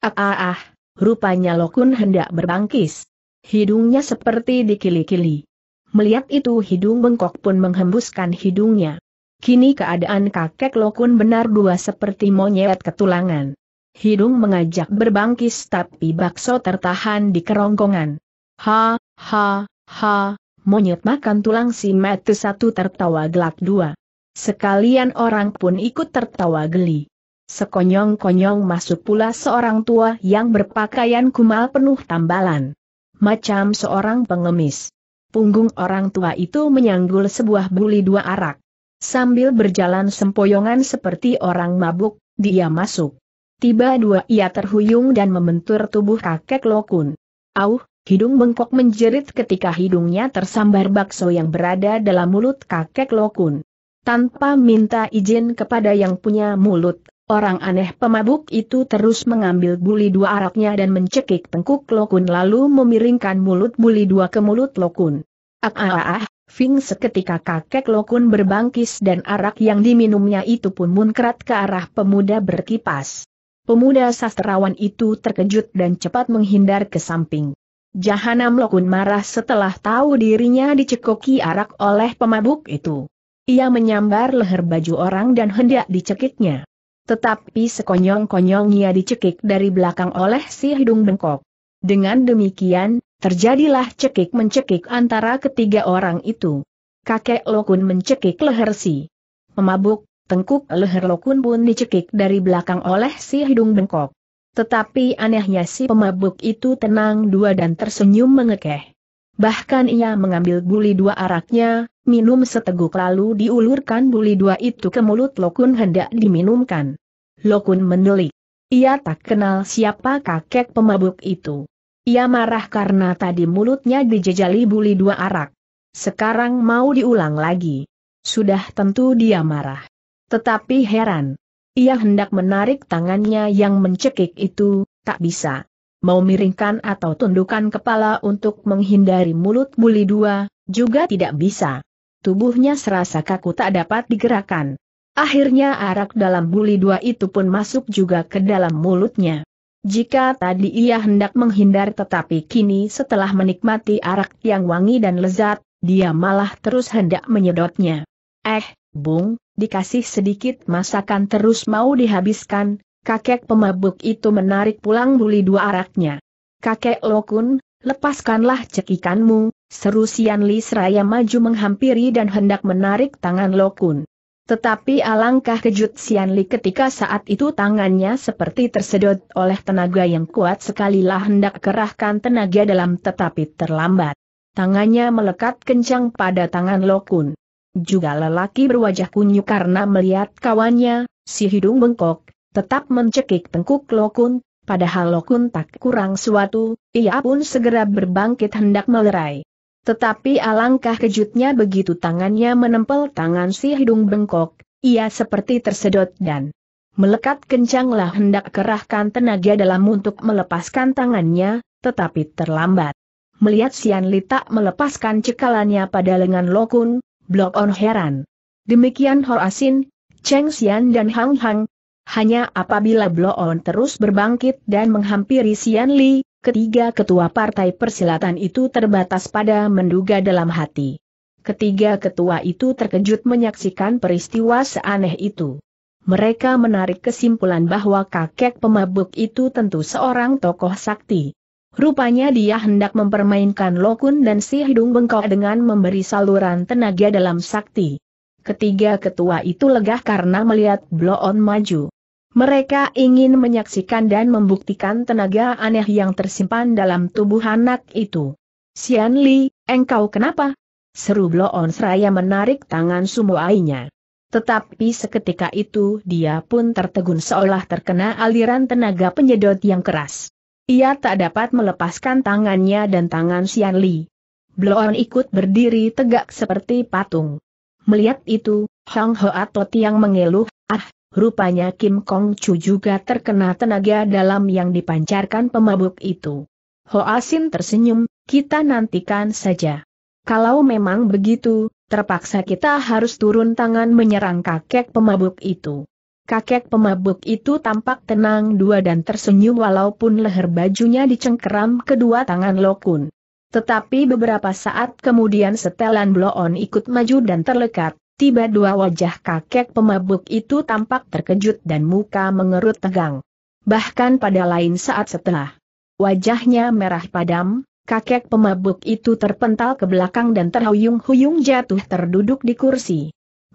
Ah ah ah, rupanya Lokun hendak berbangkis. Hidungnya seperti dikili-kili. Melihat itu hidung bengkok pun menghembuskan hidungnya. Kini keadaan kakek Lokun benar dua seperti monyet ketulangan. Hidung mengajak berbangkis tapi bakso tertahan di kerongkongan. Ha, ha, ha, monyet makan tulang si metu satu tertawa gelak dua. Sekalian orang pun ikut tertawa geli. Sekonyong-konyong masuk pula seorang tua yang berpakaian kumal penuh tambalan. Macam seorang pengemis. Punggung orang tua itu menyanggul sebuah buli dua arak. Sambil berjalan sempoyongan seperti orang mabuk, dia masuk. Tiba dua ia terhuyung dan membentur tubuh kakek Lokun. Auh, hidung bengkok menjerit ketika hidungnya tersambar bakso yang berada dalam mulut kakek Lokun. Tanpa minta izin kepada yang punya mulut, Orang aneh pemabuk itu terus mengambil buli dua araknya dan mencekik tengkuk Lokun lalu memiringkan mulut buli dua ke mulut Lokun. Ah ah ah, ah Fing seketika kakek Lokun berbangkis dan arak yang diminumnya itu pun munkrat ke arah pemuda berkipas. Pemuda sastrawan itu terkejut dan cepat menghindar ke samping. Jahanam Lokun marah setelah tahu dirinya dicekoki arak oleh pemabuk itu. Ia menyambar leher baju orang dan hendak dicekiknya. Tetapi sekonyong konyong ia dicekik dari belakang oleh si hidung bengkok. Dengan demikian, terjadilah cekik-mencekik antara ketiga orang itu. Kakek Lokun mencekik leher si pemabuk, tengkuk leher Lokun pun dicekik dari belakang oleh si hidung bengkok. Tetapi anehnya si pemabuk itu tenang dua dan tersenyum mengekeh. Bahkan ia mengambil buli dua araknya, minum seteguk lalu diulurkan buli dua itu ke mulut Lokun hendak diminumkan. Lokun menelik. Ia tak kenal siapa kakek pemabuk itu. Ia marah karena tadi mulutnya dijejali buli dua arak. Sekarang mau diulang lagi. Sudah tentu dia marah. Tetapi heran. Ia hendak menarik tangannya yang mencekik itu, tak bisa mau miringkan atau tundukkan kepala untuk menghindari mulut buli dua, juga tidak bisa. Tubuhnya serasa kaku tak dapat digerakkan. Akhirnya arak dalam buli dua itu pun masuk juga ke dalam mulutnya. Jika tadi ia hendak menghindar tetapi kini setelah menikmati arak yang wangi dan lezat, dia malah terus hendak menyedotnya. Eh, Bung, dikasih sedikit masakan terus mau dihabiskan, kakek pemabuk itu menarik pulang buli dua araknya. Kakek Lokun, lepaskanlah cekikanmu, seru Sian Li seraya maju menghampiri dan hendak menarik tangan Lokun. Tetapi alangkah kejut Sian Li ketika saat itu tangannya seperti tersedot oleh tenaga yang kuat sekalilah hendak kerahkan tenaga dalam tetapi terlambat. Tangannya melekat kencang pada tangan Lokun. Juga lelaki berwajah kunyuk karena melihat kawannya, si hidung bengkok, tetap mencekik tengkuk Lokun, padahal Lokun tak kurang suatu, ia pun segera berbangkit hendak melerai. Tetapi alangkah kejutnya begitu tangannya menempel tangan si hidung bengkok, ia seperti tersedot dan melekat kencanglah hendak kerahkan tenaga dalam untuk melepaskan tangannya, tetapi terlambat. Melihat Sian Li tak melepaskan cekalannya pada lengan Lokun, Blok On heran. Demikian Ho Asin, Cheng Xian dan Hang Hang, hanya apabila Blow On terus berbangkit dan menghampiri Sian Li, ketiga ketua partai persilatan itu terbatas pada menduga dalam hati. Ketiga ketua itu terkejut menyaksikan peristiwa seaneh itu. Mereka menarik kesimpulan bahwa kakek pemabuk itu tentu seorang tokoh sakti. Rupanya dia hendak mempermainkan Lokun dan si hidung bengkok dengan memberi saluran tenaga dalam sakti. Ketiga ketua itu legah karena melihat Bloon maju. Mereka ingin menyaksikan dan membuktikan tenaga aneh yang tersimpan dalam tubuh anak itu. Sian Li, engkau kenapa? Seru Bloon seraya menarik tangan Sumuainya. Tetapi seketika itu dia pun tertegun seolah terkena aliran tenaga penyedot yang keras. Ia tak dapat melepaskan tangannya dan tangan Sian Li. Bloon ikut berdiri tegak seperti patung. Melihat itu, Hang Ho Tot yang mengeluh, ah, Rupanya Kim Kong Chu juga terkena tenaga dalam yang dipancarkan pemabuk itu. Ho Asin tersenyum, kita nantikan saja. Kalau memang begitu, terpaksa kita harus turun tangan menyerang kakek pemabuk itu. Kakek pemabuk itu tampak tenang dua dan tersenyum walaupun leher bajunya dicengkeram kedua tangan Lokun. Tetapi beberapa saat kemudian setelan Bloon ikut maju dan terlekat, tiba dua wajah kakek pemabuk itu tampak terkejut dan muka mengerut tegang. Bahkan pada lain saat setelah wajahnya merah padam, kakek pemabuk itu terpental ke belakang dan terhuyung-huyung jatuh terduduk di kursi.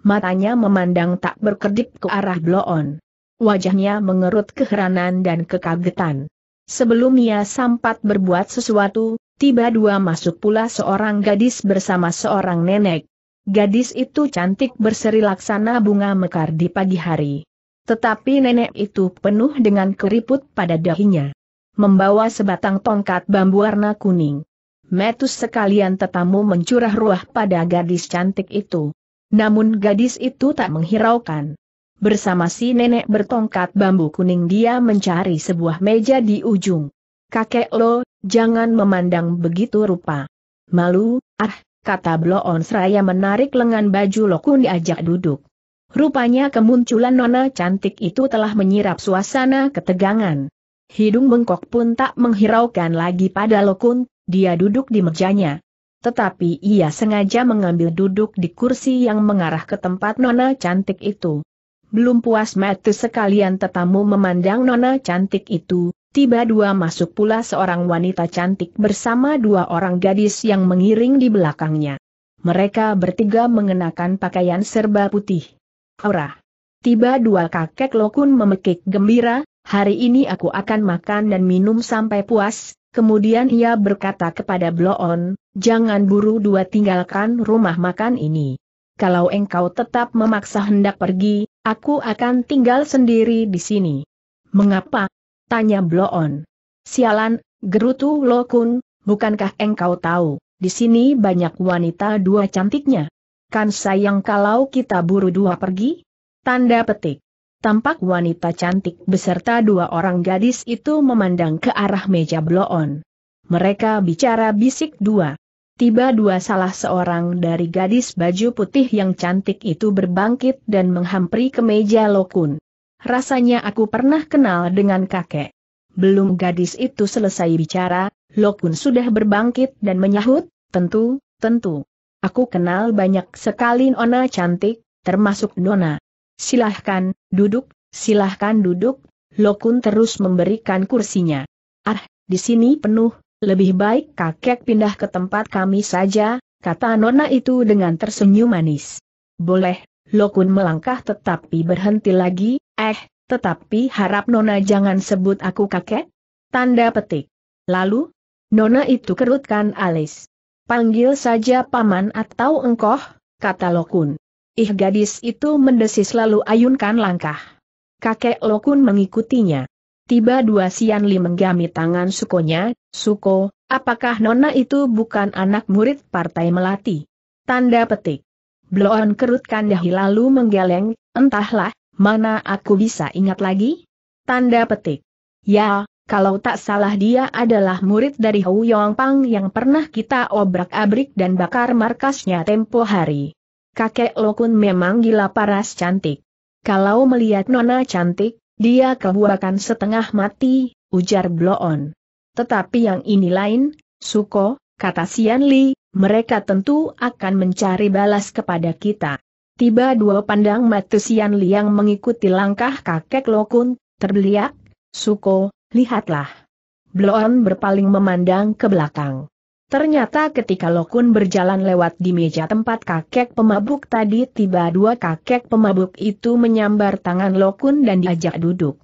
Matanya memandang tak berkedip ke arah Bloon. Wajahnya mengerut keheranan dan kekagetan. Sebelum ia sempat berbuat sesuatu, tiba dua masuk pula seorang gadis bersama seorang nenek. Gadis itu cantik berseri laksana bunga mekar di pagi hari. Tetapi nenek itu penuh dengan keriput pada dahinya. Membawa sebatang tongkat bambu warna kuning. Metus sekalian tetamu mencurah ruah pada gadis cantik itu. Namun gadis itu tak menghiraukan. Bersama si nenek bertongkat bambu kuning dia mencari sebuah meja di ujung. Kakek lo, jangan memandang begitu rupa. Malu, ah, kata Bloon seraya menarik lengan baju Lokun diajak duduk. Rupanya kemunculan nona cantik itu telah menyirap suasana ketegangan. Hidung bengkok pun tak menghiraukan lagi pada Lokun, dia duduk di mejanya. Tetapi ia sengaja mengambil duduk di kursi yang mengarah ke tempat nona cantik itu. Belum puas mata sekalian tetamu memandang nona cantik itu, tiba dua masuk pula seorang wanita cantik bersama dua orang gadis yang mengiring di belakangnya. Mereka bertiga mengenakan pakaian serba putih. Aura. Tiba dua kakek Lokun memekik gembira, hari ini aku akan makan dan minum sampai puas, kemudian ia berkata kepada Bloon, jangan buru dua tinggalkan rumah makan ini. Kalau engkau tetap memaksa hendak pergi, aku akan tinggal sendiri di sini. Mengapa? Tanya Bloon. Sialan, gerutu Lokun, bukankah engkau tahu, di sini banyak wanita dua cantiknya? Kan sayang kalau kita buru dua pergi? Tanda petik. Tampak wanita cantik beserta dua orang gadis itu memandang ke arah meja Bloon. Mereka bicara bisik dua. Tiba dua salah seorang dari gadis baju putih yang cantik itu berbangkit dan menghampiri ke meja Lokun rasanya aku pernah kenal dengan kakek. Belum gadis itu selesai bicara, Lokun sudah berbangkit dan menyahut, tentu, tentu. Aku kenal banyak sekali nona cantik, termasuk nona. Silahkan, duduk, silahkan duduk, Lokun terus memberikan kursinya. Ah, di sini penuh, lebih baik kakek pindah ke tempat kami saja, kata nona itu dengan tersenyum manis. Boleh, Lokun melangkah tetapi berhenti lagi, eh, tetapi harap Nona jangan sebut aku kakek? Tanda petik. Lalu, Nona itu kerutkan alis. Panggil saja paman atau engkoh, kata Lokun. Ih gadis itu mendesis lalu ayunkan langkah. Kakek Lokun mengikutinya. Tiba dua Sian Li menggami tangan Sukonya, Suko, apakah Nona itu bukan anak murid Partai Melati? Tanda petik. Bloon kerutkan dahi lalu menggeleng, entahlah, mana aku bisa ingat lagi? Tanda petik. Ya, kalau tak salah dia adalah murid dari Hou Yong Pang yang pernah kita obrak-abrik dan bakar markasnya tempo hari. Kakek Lokun memang gila paras cantik. Kalau melihat Nona cantik, dia kebuakan setengah mati, ujar Bloon. Tetapi yang ini lain, Suko, kata Sian Li, mereka tentu akan mencari balas kepada kita. Tiba dua pandang Matusian Liang mengikuti langkah kakek Lokun, terbeliak, Suko, lihatlah. Bloon berpaling memandang ke belakang. Ternyata ketika Lokun berjalan lewat di meja tempat kakek pemabuk tadi tiba dua kakek pemabuk itu menyambar tangan Lokun dan diajak duduk.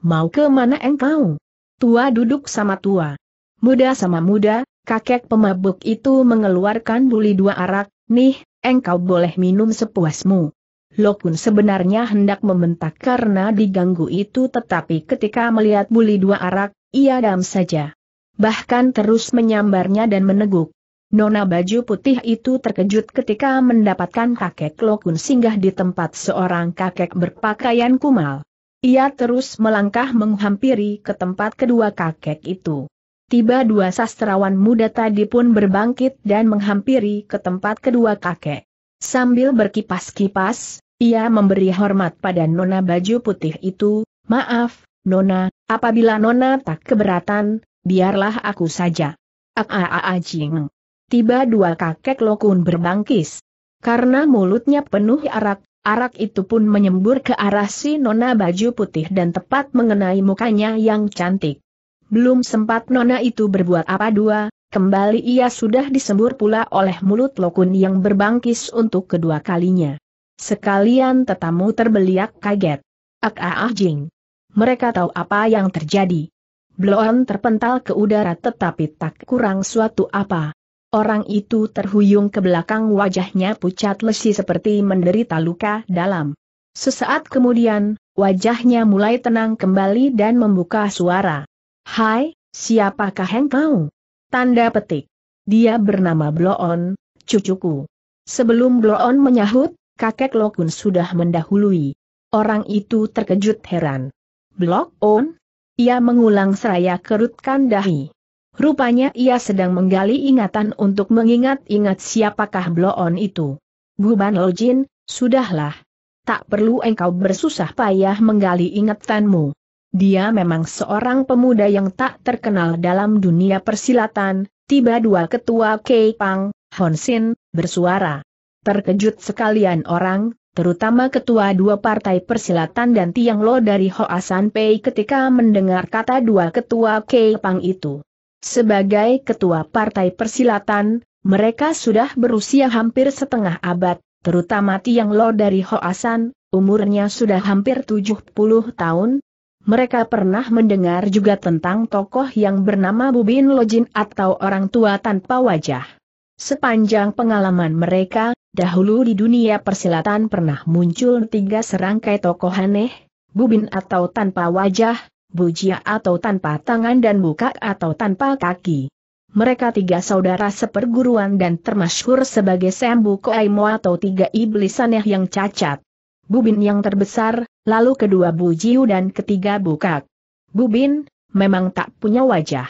Mau ke mana engkau? Tua duduk sama tua. Muda sama muda, kakek pemabuk itu mengeluarkan buli dua arak, nih, engkau boleh minum sepuasmu. Lokun sebenarnya hendak membentak karena diganggu itu tetapi ketika melihat buli dua arak, ia dam saja. Bahkan terus menyambarnya dan meneguk. Nona baju putih itu terkejut ketika mendapatkan kakek Lokun singgah di tempat seorang kakek berpakaian kumal. Ia terus melangkah menghampiri ke tempat kedua kakek itu. Tiba dua sastrawan muda tadi pun berbangkit dan menghampiri ke tempat kedua kakek. Sambil berkipas-kipas, ia memberi hormat pada nona baju putih itu, maaf, nona, apabila nona tak keberatan, biarlah aku saja. Aaajing. Tiba dua kakek lokun berbangkis. Karena mulutnya penuh arak, arak itu pun menyembur ke arah si nona baju putih dan tepat mengenai mukanya yang cantik. Belum sempat nona itu berbuat apa dua, kembali ia sudah disembur pula oleh mulut lokun yang berbangkis untuk kedua kalinya. Sekalian tetamu terbeliak kaget. Ak ah, ah jing. Mereka tahu apa yang terjadi. Bloon terpental ke udara tetapi tak kurang suatu apa. Orang itu terhuyung ke belakang wajahnya pucat lesi seperti menderita luka dalam. Sesaat kemudian, wajahnya mulai tenang kembali dan membuka suara. Hai, siapakah engkau? Tanda petik. Dia bernama Bloon, cucuku. Sebelum Bloon menyahut, kakek Lokun sudah mendahului. Orang itu terkejut heran. Bloon? Ia mengulang seraya kerutkan dahi. Rupanya ia sedang menggali ingatan untuk mengingat-ingat siapakah Bloon itu. Guban Lojin, sudahlah. Tak perlu engkau bersusah payah menggali ingatanmu. Dia memang seorang pemuda yang tak terkenal dalam dunia persilatan, tiba dua ketua Kei Pang, Hon Sin, bersuara. Terkejut sekalian orang, terutama ketua dua partai persilatan dan Tiang Lo dari Hoasan Pei ketika mendengar kata dua ketua Kei Pang itu. Sebagai ketua partai persilatan, mereka sudah berusia hampir setengah abad, terutama Tiang Lo dari Hoasan, umurnya sudah hampir 70 tahun, mereka pernah mendengar juga tentang tokoh yang bernama Bubin Lojin atau orang tua tanpa wajah. Sepanjang pengalaman mereka, dahulu di dunia persilatan pernah muncul tiga serangkai tokoh aneh, Bubin atau tanpa wajah, Bujia atau tanpa tangan dan Bukak atau tanpa kaki. Mereka tiga saudara seperguruan dan termasyhur sebagai Sembu Koaimo atau tiga iblis aneh yang cacat. Bubin yang terbesar, lalu kedua Bujiu dan ketiga Bukak. Bubin, memang tak punya wajah.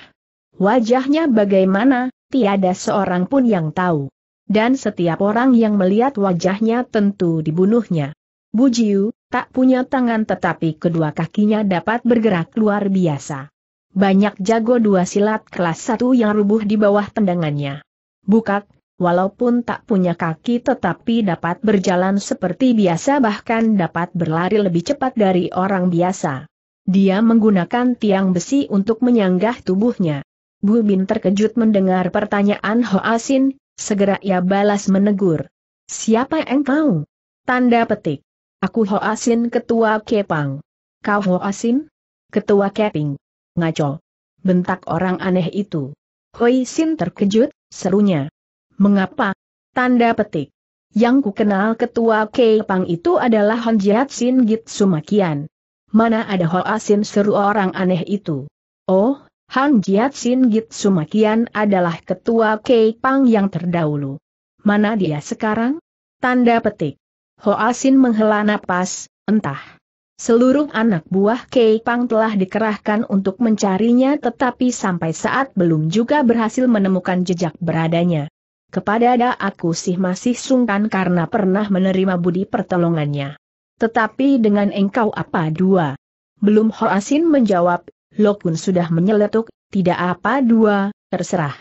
Wajahnya bagaimana, tiada seorang pun yang tahu. Dan setiap orang yang melihat wajahnya tentu dibunuhnya. Bujiu tak punya tangan tetapi kedua kakinya dapat bergerak luar biasa. Banyak jago dua silat kelas satu yang rubuh di bawah tendangannya. Bukak, walaupun tak punya kaki tetapi dapat berjalan seperti biasa bahkan dapat berlari lebih cepat dari orang biasa. Dia menggunakan tiang besi untuk menyanggah tubuhnya. Bu Bin terkejut mendengar pertanyaan Hoasin, segera ia balas menegur. Siapa engkau? Tanda petik. Aku Hoasin Ketua Kepang. Kau Hoasin? Ketua Keping. Ngaco. Bentak orang aneh itu. Asin terkejut, serunya. Mengapa? Tanda petik. Yang ku ketua Kepang itu adalah Hon Sin Git Sumakian. Mana ada Ho Asin seru orang aneh itu. Oh, Han Sin Git Sumakian adalah ketua Kepang yang terdahulu. Mana dia sekarang? Tanda petik. Asin menghela napas, entah. Seluruh anak buah Kepang telah dikerahkan untuk mencarinya tetapi sampai saat belum juga berhasil menemukan jejak beradanya. Kepada ada aku sih masih sungkan karena pernah menerima budi pertolongannya. Tetapi dengan engkau apa dua? Belum Hoasin menjawab, Lokun sudah menyeletuk, tidak apa dua, terserah.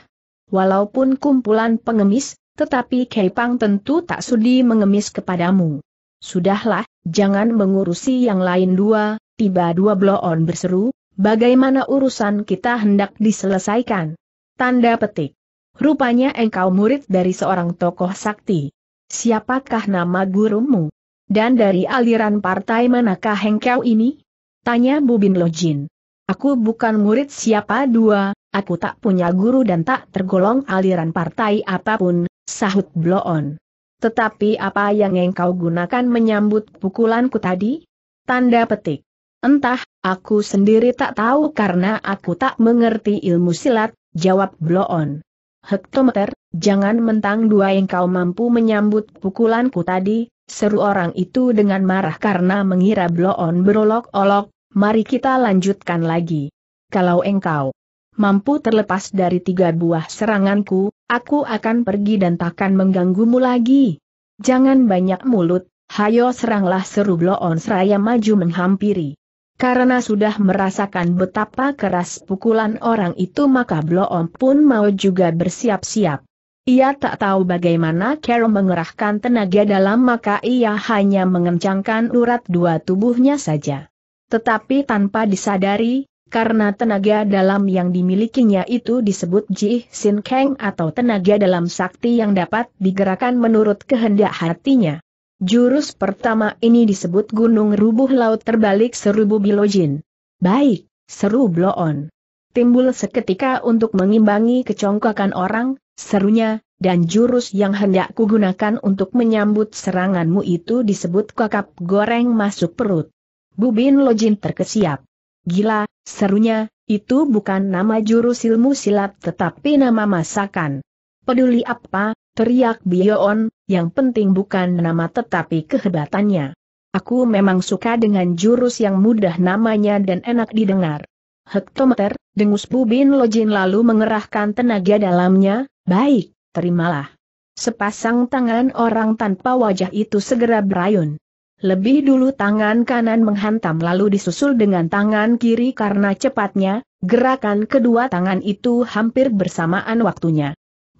Walaupun kumpulan pengemis, tetapi pang tentu tak sudi mengemis kepadamu. Sudahlah, jangan mengurusi yang lain dua, tiba dua bloon berseru, bagaimana urusan kita hendak diselesaikan. Tanda petik. Rupanya engkau murid dari seorang tokoh sakti. Siapakah nama gurumu? Dan dari aliran partai manakah engkau ini? Tanya Bubin Lojin. Aku bukan murid siapa dua, aku tak punya guru dan tak tergolong aliran partai apapun, sahut Bloon. Tetapi apa yang engkau gunakan menyambut pukulanku tadi? Tanda petik. Entah, aku sendiri tak tahu karena aku tak mengerti ilmu silat, jawab Bloon. Hektometer, jangan mentang dua engkau mampu menyambut pukulanku tadi, seru orang itu dengan marah karena mengira bloon berolok-olok, mari kita lanjutkan lagi. Kalau engkau mampu terlepas dari tiga buah seranganku, aku akan pergi dan takkan mengganggumu lagi. Jangan banyak mulut, hayo seranglah seru bloon seraya maju menghampiri. Karena sudah merasakan betapa keras pukulan orang itu maka Bloom pun mau juga bersiap-siap. Ia tak tahu bagaimana Carol mengerahkan tenaga dalam maka ia hanya mengencangkan urat dua tubuhnya saja. Tetapi tanpa disadari, karena tenaga dalam yang dimilikinya itu disebut Ji Sin Kang atau tenaga dalam sakti yang dapat digerakkan menurut kehendak hatinya. Jurus pertama ini disebut Gunung Rubuh Laut Terbalik Serubu Bilojin. Baik, seru Bloon. Timbul seketika untuk mengimbangi kecongkakan orang, serunya, dan jurus yang hendak kugunakan untuk menyambut seranganmu itu disebut kakap goreng masuk perut. Bubin Lojin terkesiap. Gila, serunya, itu bukan nama jurus ilmu silat tetapi nama masakan. Peduli apa, teriak Bioon, yang penting bukan nama tetapi kehebatannya. Aku memang suka dengan jurus yang mudah namanya dan enak didengar. Hektometer, dengus Bubin Lojin lalu mengerahkan tenaga dalamnya, baik, terimalah. Sepasang tangan orang tanpa wajah itu segera berayun. Lebih dulu tangan kanan menghantam lalu disusul dengan tangan kiri karena cepatnya, gerakan kedua tangan itu hampir bersamaan waktunya.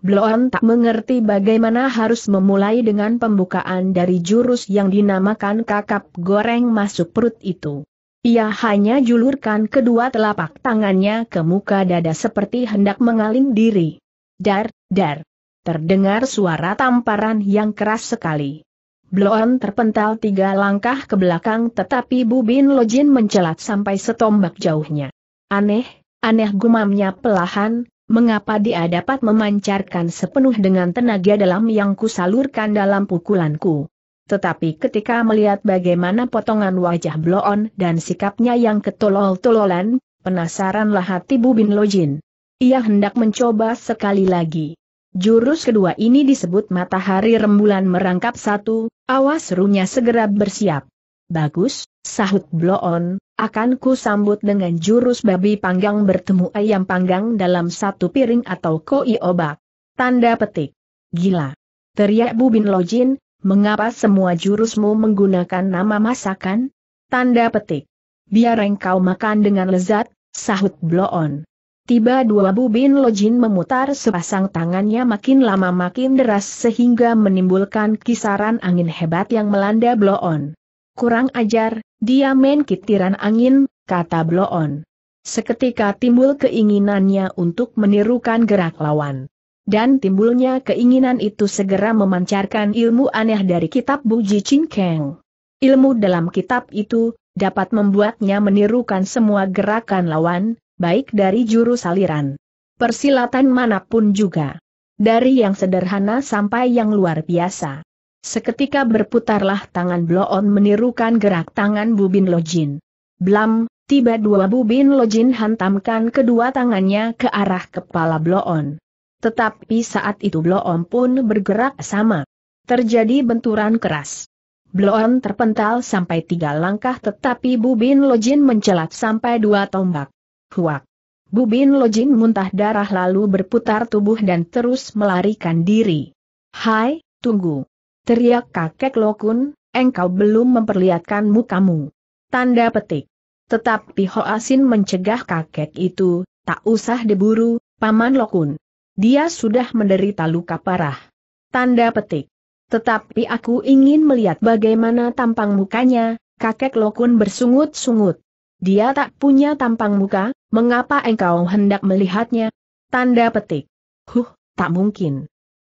Bloon tak mengerti bagaimana harus memulai dengan pembukaan dari jurus yang dinamakan kakap goreng masuk perut itu. Ia hanya julurkan kedua telapak tangannya ke muka dada seperti hendak mengaling diri. Dar, dar. Terdengar suara tamparan yang keras sekali. Bloon terpental tiga langkah ke belakang tetapi Bubin Lojin mencelat sampai setombak jauhnya. Aneh, aneh gumamnya pelahan, Mengapa dia dapat memancarkan sepenuh dengan tenaga dalam yang kusalurkan dalam pukulanku? Tetapi ketika melihat bagaimana potongan wajah Bloon dan sikapnya yang ketolol-tololan, penasaranlah hati Bubin Lojin. Ia hendak mencoba sekali lagi. Jurus kedua ini disebut matahari rembulan merangkap satu, awas serunya segera bersiap. Bagus, sahut Bloon, akan ku sambut dengan jurus babi panggang bertemu ayam panggang dalam satu piring atau koi obak. Tanda petik. Gila. Teriak Bubin Lojin, mengapa semua jurusmu menggunakan nama masakan? Tanda petik. Biar engkau makan dengan lezat, sahut Bloon. Tiba dua bubin lojin memutar sepasang tangannya makin lama makin deras sehingga menimbulkan kisaran angin hebat yang melanda Bloon. Kurang ajar, dia main kitiran angin, kata Bloon. Seketika timbul keinginannya untuk menirukan gerak lawan. Dan timbulnya keinginan itu segera memancarkan ilmu aneh dari kitab Buji Ching Keng. Ilmu dalam kitab itu, dapat membuatnya menirukan semua gerakan lawan, baik dari juru saliran. Persilatan manapun juga. Dari yang sederhana sampai yang luar biasa. Seketika berputarlah tangan Bloon menirukan gerak tangan Bubin Lojin. Blam, tiba dua Bubin Lojin hantamkan kedua tangannya ke arah kepala Bloon. Tetapi saat itu Bloon pun bergerak sama. Terjadi benturan keras. Bloon terpental sampai tiga langkah tetapi Bubin Lojin mencelat sampai dua tombak. Huak! Bubin Lojin muntah darah lalu berputar tubuh dan terus melarikan diri. Hai, tunggu! Teriak kakek Lokun, engkau belum memperlihatkan mukamu. Tanda petik. Tetapi Asin mencegah kakek itu, tak usah diburu, Paman Lokun. Dia sudah menderita luka parah. Tanda petik. Tetapi aku ingin melihat bagaimana tampang mukanya, kakek Lokun bersungut-sungut. Dia tak punya tampang muka, mengapa engkau hendak melihatnya? Tanda petik. Huh, tak mungkin.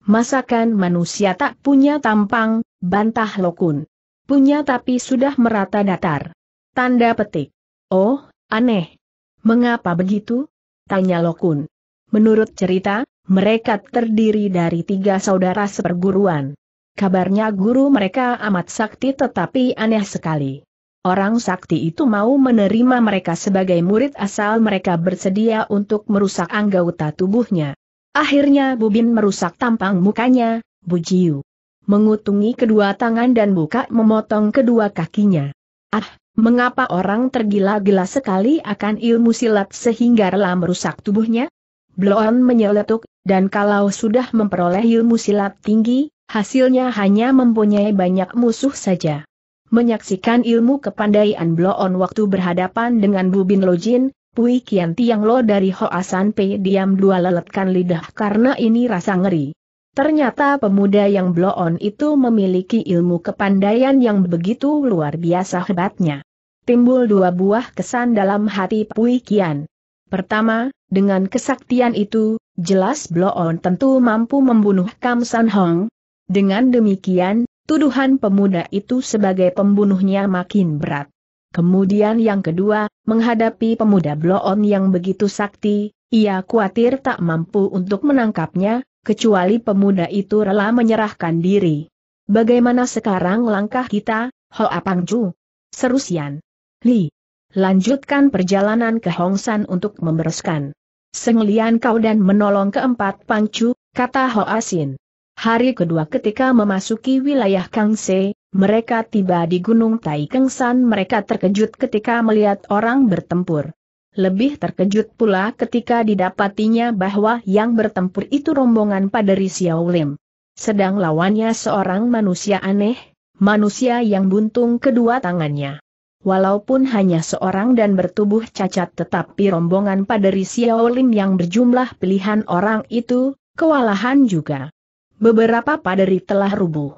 Masakan manusia tak punya tampang, bantah Lokun. Punya tapi sudah merata datar. Tanda petik. Oh, aneh. Mengapa begitu? Tanya Lokun. Menurut cerita, mereka terdiri dari tiga saudara seperguruan. Kabarnya guru mereka amat sakti tetapi aneh sekali. Orang sakti itu mau menerima mereka sebagai murid asal mereka bersedia untuk merusak anggota tubuhnya. Akhirnya Bubin merusak tampang mukanya, Bujiu. Mengutungi kedua tangan dan buka memotong kedua kakinya. Ah, mengapa orang tergila-gila sekali akan ilmu silat sehingga rela merusak tubuhnya? Bloon menyeletuk, dan kalau sudah memperoleh ilmu silat tinggi, hasilnya hanya mempunyai banyak musuh saja. Menyaksikan ilmu kepandaian Bloon waktu berhadapan dengan Bubin Lojin, Pui Kian Tiang Lo dari Hoa San Pei diam dua leletkan lidah karena ini rasa ngeri. Ternyata pemuda yang bloon itu memiliki ilmu kepandaian yang begitu luar biasa hebatnya. Timbul dua buah kesan dalam hati Pui Kian. Pertama, dengan kesaktian itu, jelas bloon tentu mampu membunuh Kam San Hong. Dengan demikian, tuduhan pemuda itu sebagai pembunuhnya makin berat. Kemudian yang kedua, menghadapi pemuda Bloon yang begitu sakti, ia khawatir tak mampu untuk menangkapnya, kecuali pemuda itu rela menyerahkan diri. Bagaimana sekarang langkah kita, Hoa Pangju? Seru Sian. Li. Lanjutkan perjalanan ke Hongsan untuk membereskan. Senglian kau dan menolong keempat Pangcu, kata Hoa Asin. Hari kedua ketika memasuki wilayah Kangse, mereka tiba di Gunung Tai Kengsan mereka terkejut ketika melihat orang bertempur. Lebih terkejut pula ketika didapatinya bahwa yang bertempur itu rombongan Padri Xiaolim. Sedang lawannya seorang manusia aneh, manusia yang buntung kedua tangannya. Walaupun hanya seorang dan bertubuh cacat tetapi rombongan Padri Xiaolim yang berjumlah pilihan orang itu, kewalahan juga. Beberapa paderi telah rubuh.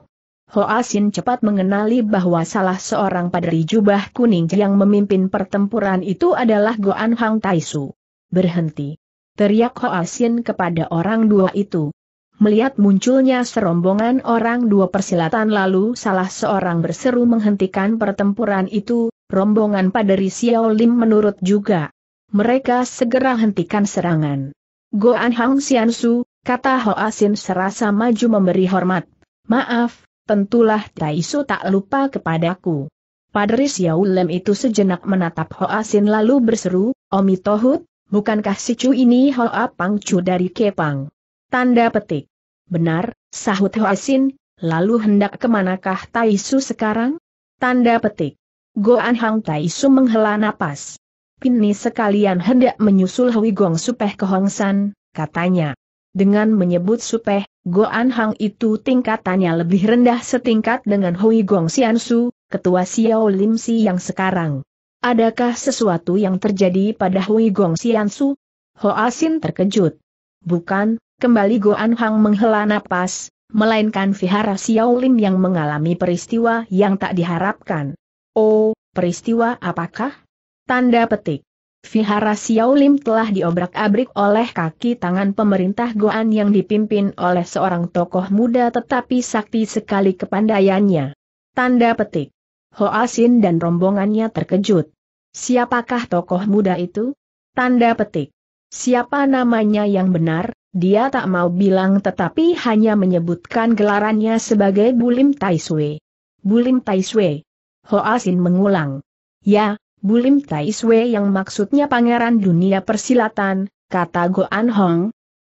Asin cepat mengenali bahwa salah seorang padri jubah kuning yang memimpin pertempuran itu adalah Goan Hang Taisu. Berhenti. Teriak Asin kepada orang dua itu. Melihat munculnya serombongan orang dua persilatan lalu salah seorang berseru menghentikan pertempuran itu, rombongan padri Xiao Lim menurut juga. Mereka segera hentikan serangan. Goan Hang Xiansu, kata Asin serasa maju memberi hormat. Maaf, tentulah Taisu tak lupa kepadaku. Padri Xiaolem itu sejenak menatap Hoasin lalu berseru, Omi Tohut, bukankah si Cu ini Hoa Pangcu dari Kepang? Tanda petik. Benar, sahut Hoasin, lalu hendak kemanakah Taisu sekarang? Tanda petik. Goan Hang Taisu menghela napas. Pini sekalian hendak menyusul Hui Gong Supeh ke Hong San, katanya. Dengan menyebut Supeh, Goan Hang itu tingkatannya lebih rendah setingkat dengan Hui Gong Xiansu, ketua Xiao Lim Si yang sekarang. Adakah sesuatu yang terjadi pada Hui Gong Xiansu? Ho Asin terkejut. Bukan, kembali Goan Hang menghela napas, melainkan vihara Xiao Lim yang mengalami peristiwa yang tak diharapkan. Oh, peristiwa apakah? Tanda petik. Vihara Xiaolim telah diobrak-abrik oleh kaki tangan pemerintah Goan yang dipimpin oleh seorang tokoh muda tetapi sakti sekali kepandaiannya. Tanda petik. Asin dan rombongannya terkejut. Siapakah tokoh muda itu? Tanda petik. Siapa namanya yang benar? Dia tak mau bilang tetapi hanya menyebutkan gelarannya sebagai Bulim Taiswe. Bulim Taiswe. Asin mengulang. Ya, Bulim Tai Sui yang maksudnya pangeran dunia persilatan, kata Goan Hong.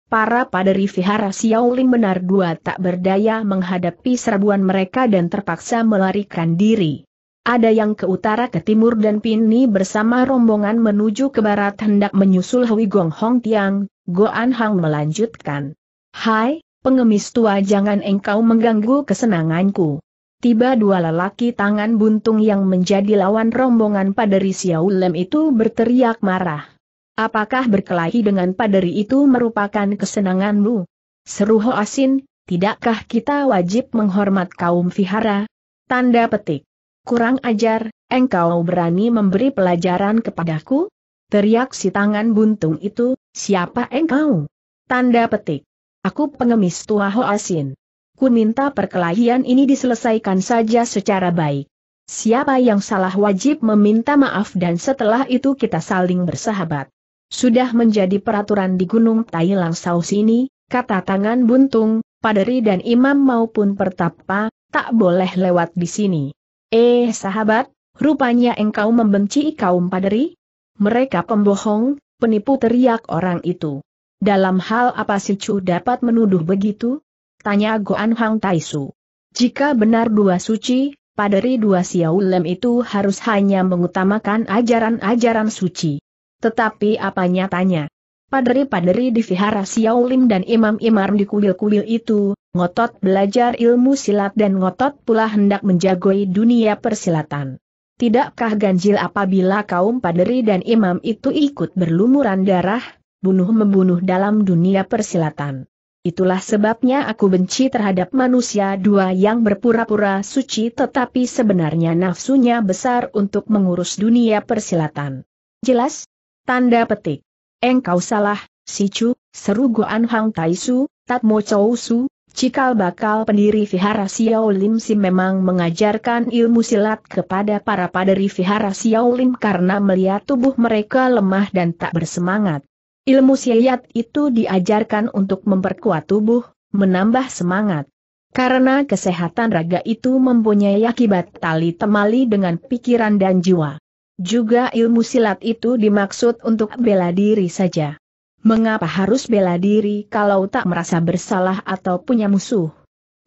Para paderi vihara Xiaoling benar dua tak berdaya menghadapi serbuan mereka dan terpaksa melarikan diri. Ada yang ke utara ke timur dan Pini bersama rombongan menuju ke barat hendak menyusul Hui Gong Hong Tiang, Goan Hong melanjutkan. Hai, pengemis tua jangan engkau mengganggu kesenanganku tiba dua lelaki tangan buntung yang menjadi lawan rombongan Paderi Lem itu berteriak marah. Apakah berkelahi dengan Paderi itu merupakan kesenanganmu? Seru Ho Asin. tidakkah kita wajib menghormat kaum vihara? Tanda petik. Kurang ajar, engkau berani memberi pelajaran kepadaku? Teriak si tangan buntung itu, siapa engkau? Tanda petik. Aku pengemis tua Ho Asin ku minta perkelahian ini diselesaikan saja secara baik. Siapa yang salah wajib meminta maaf dan setelah itu kita saling bersahabat. Sudah menjadi peraturan di Gunung Tailang Saus ini, kata tangan buntung, paderi dan imam maupun pertapa, tak boleh lewat di sini. Eh sahabat, rupanya engkau membenci kaum paderi? Mereka pembohong, penipu teriak orang itu. Dalam hal apa si Chu dapat menuduh begitu? Tanya Goan Hang Taisu. Jika benar dua suci, paderi dua Xiao itu harus hanya mengutamakan ajaran-ajaran suci. Tetapi apa nyatanya? Padri-padri di vihara Xiao Lim dan imam-imam di kuil-kuil itu, ngotot belajar ilmu silat dan ngotot pula hendak menjagoi dunia persilatan. Tidakkah ganjil apabila kaum padri dan imam itu ikut berlumuran darah, bunuh-membunuh dalam dunia persilatan? Itulah sebabnya aku benci terhadap manusia dua yang berpura-pura suci tetapi sebenarnya nafsunya besar untuk mengurus dunia persilatan. Jelas? Tanda petik. Engkau salah, si Chu, seru Goan Hang Tai Su, Tat Mo Chou Su, cikal bakal pendiri Vihara Xiao Lim Si memang mengajarkan ilmu silat kepada para paderi Vihara Xiao Lim karena melihat tubuh mereka lemah dan tak bersemangat. Ilmu siyat itu diajarkan untuk memperkuat tubuh, menambah semangat. Karena kesehatan raga itu mempunyai akibat tali temali dengan pikiran dan jiwa. Juga ilmu silat itu dimaksud untuk bela diri saja. Mengapa harus bela diri kalau tak merasa bersalah atau punya musuh?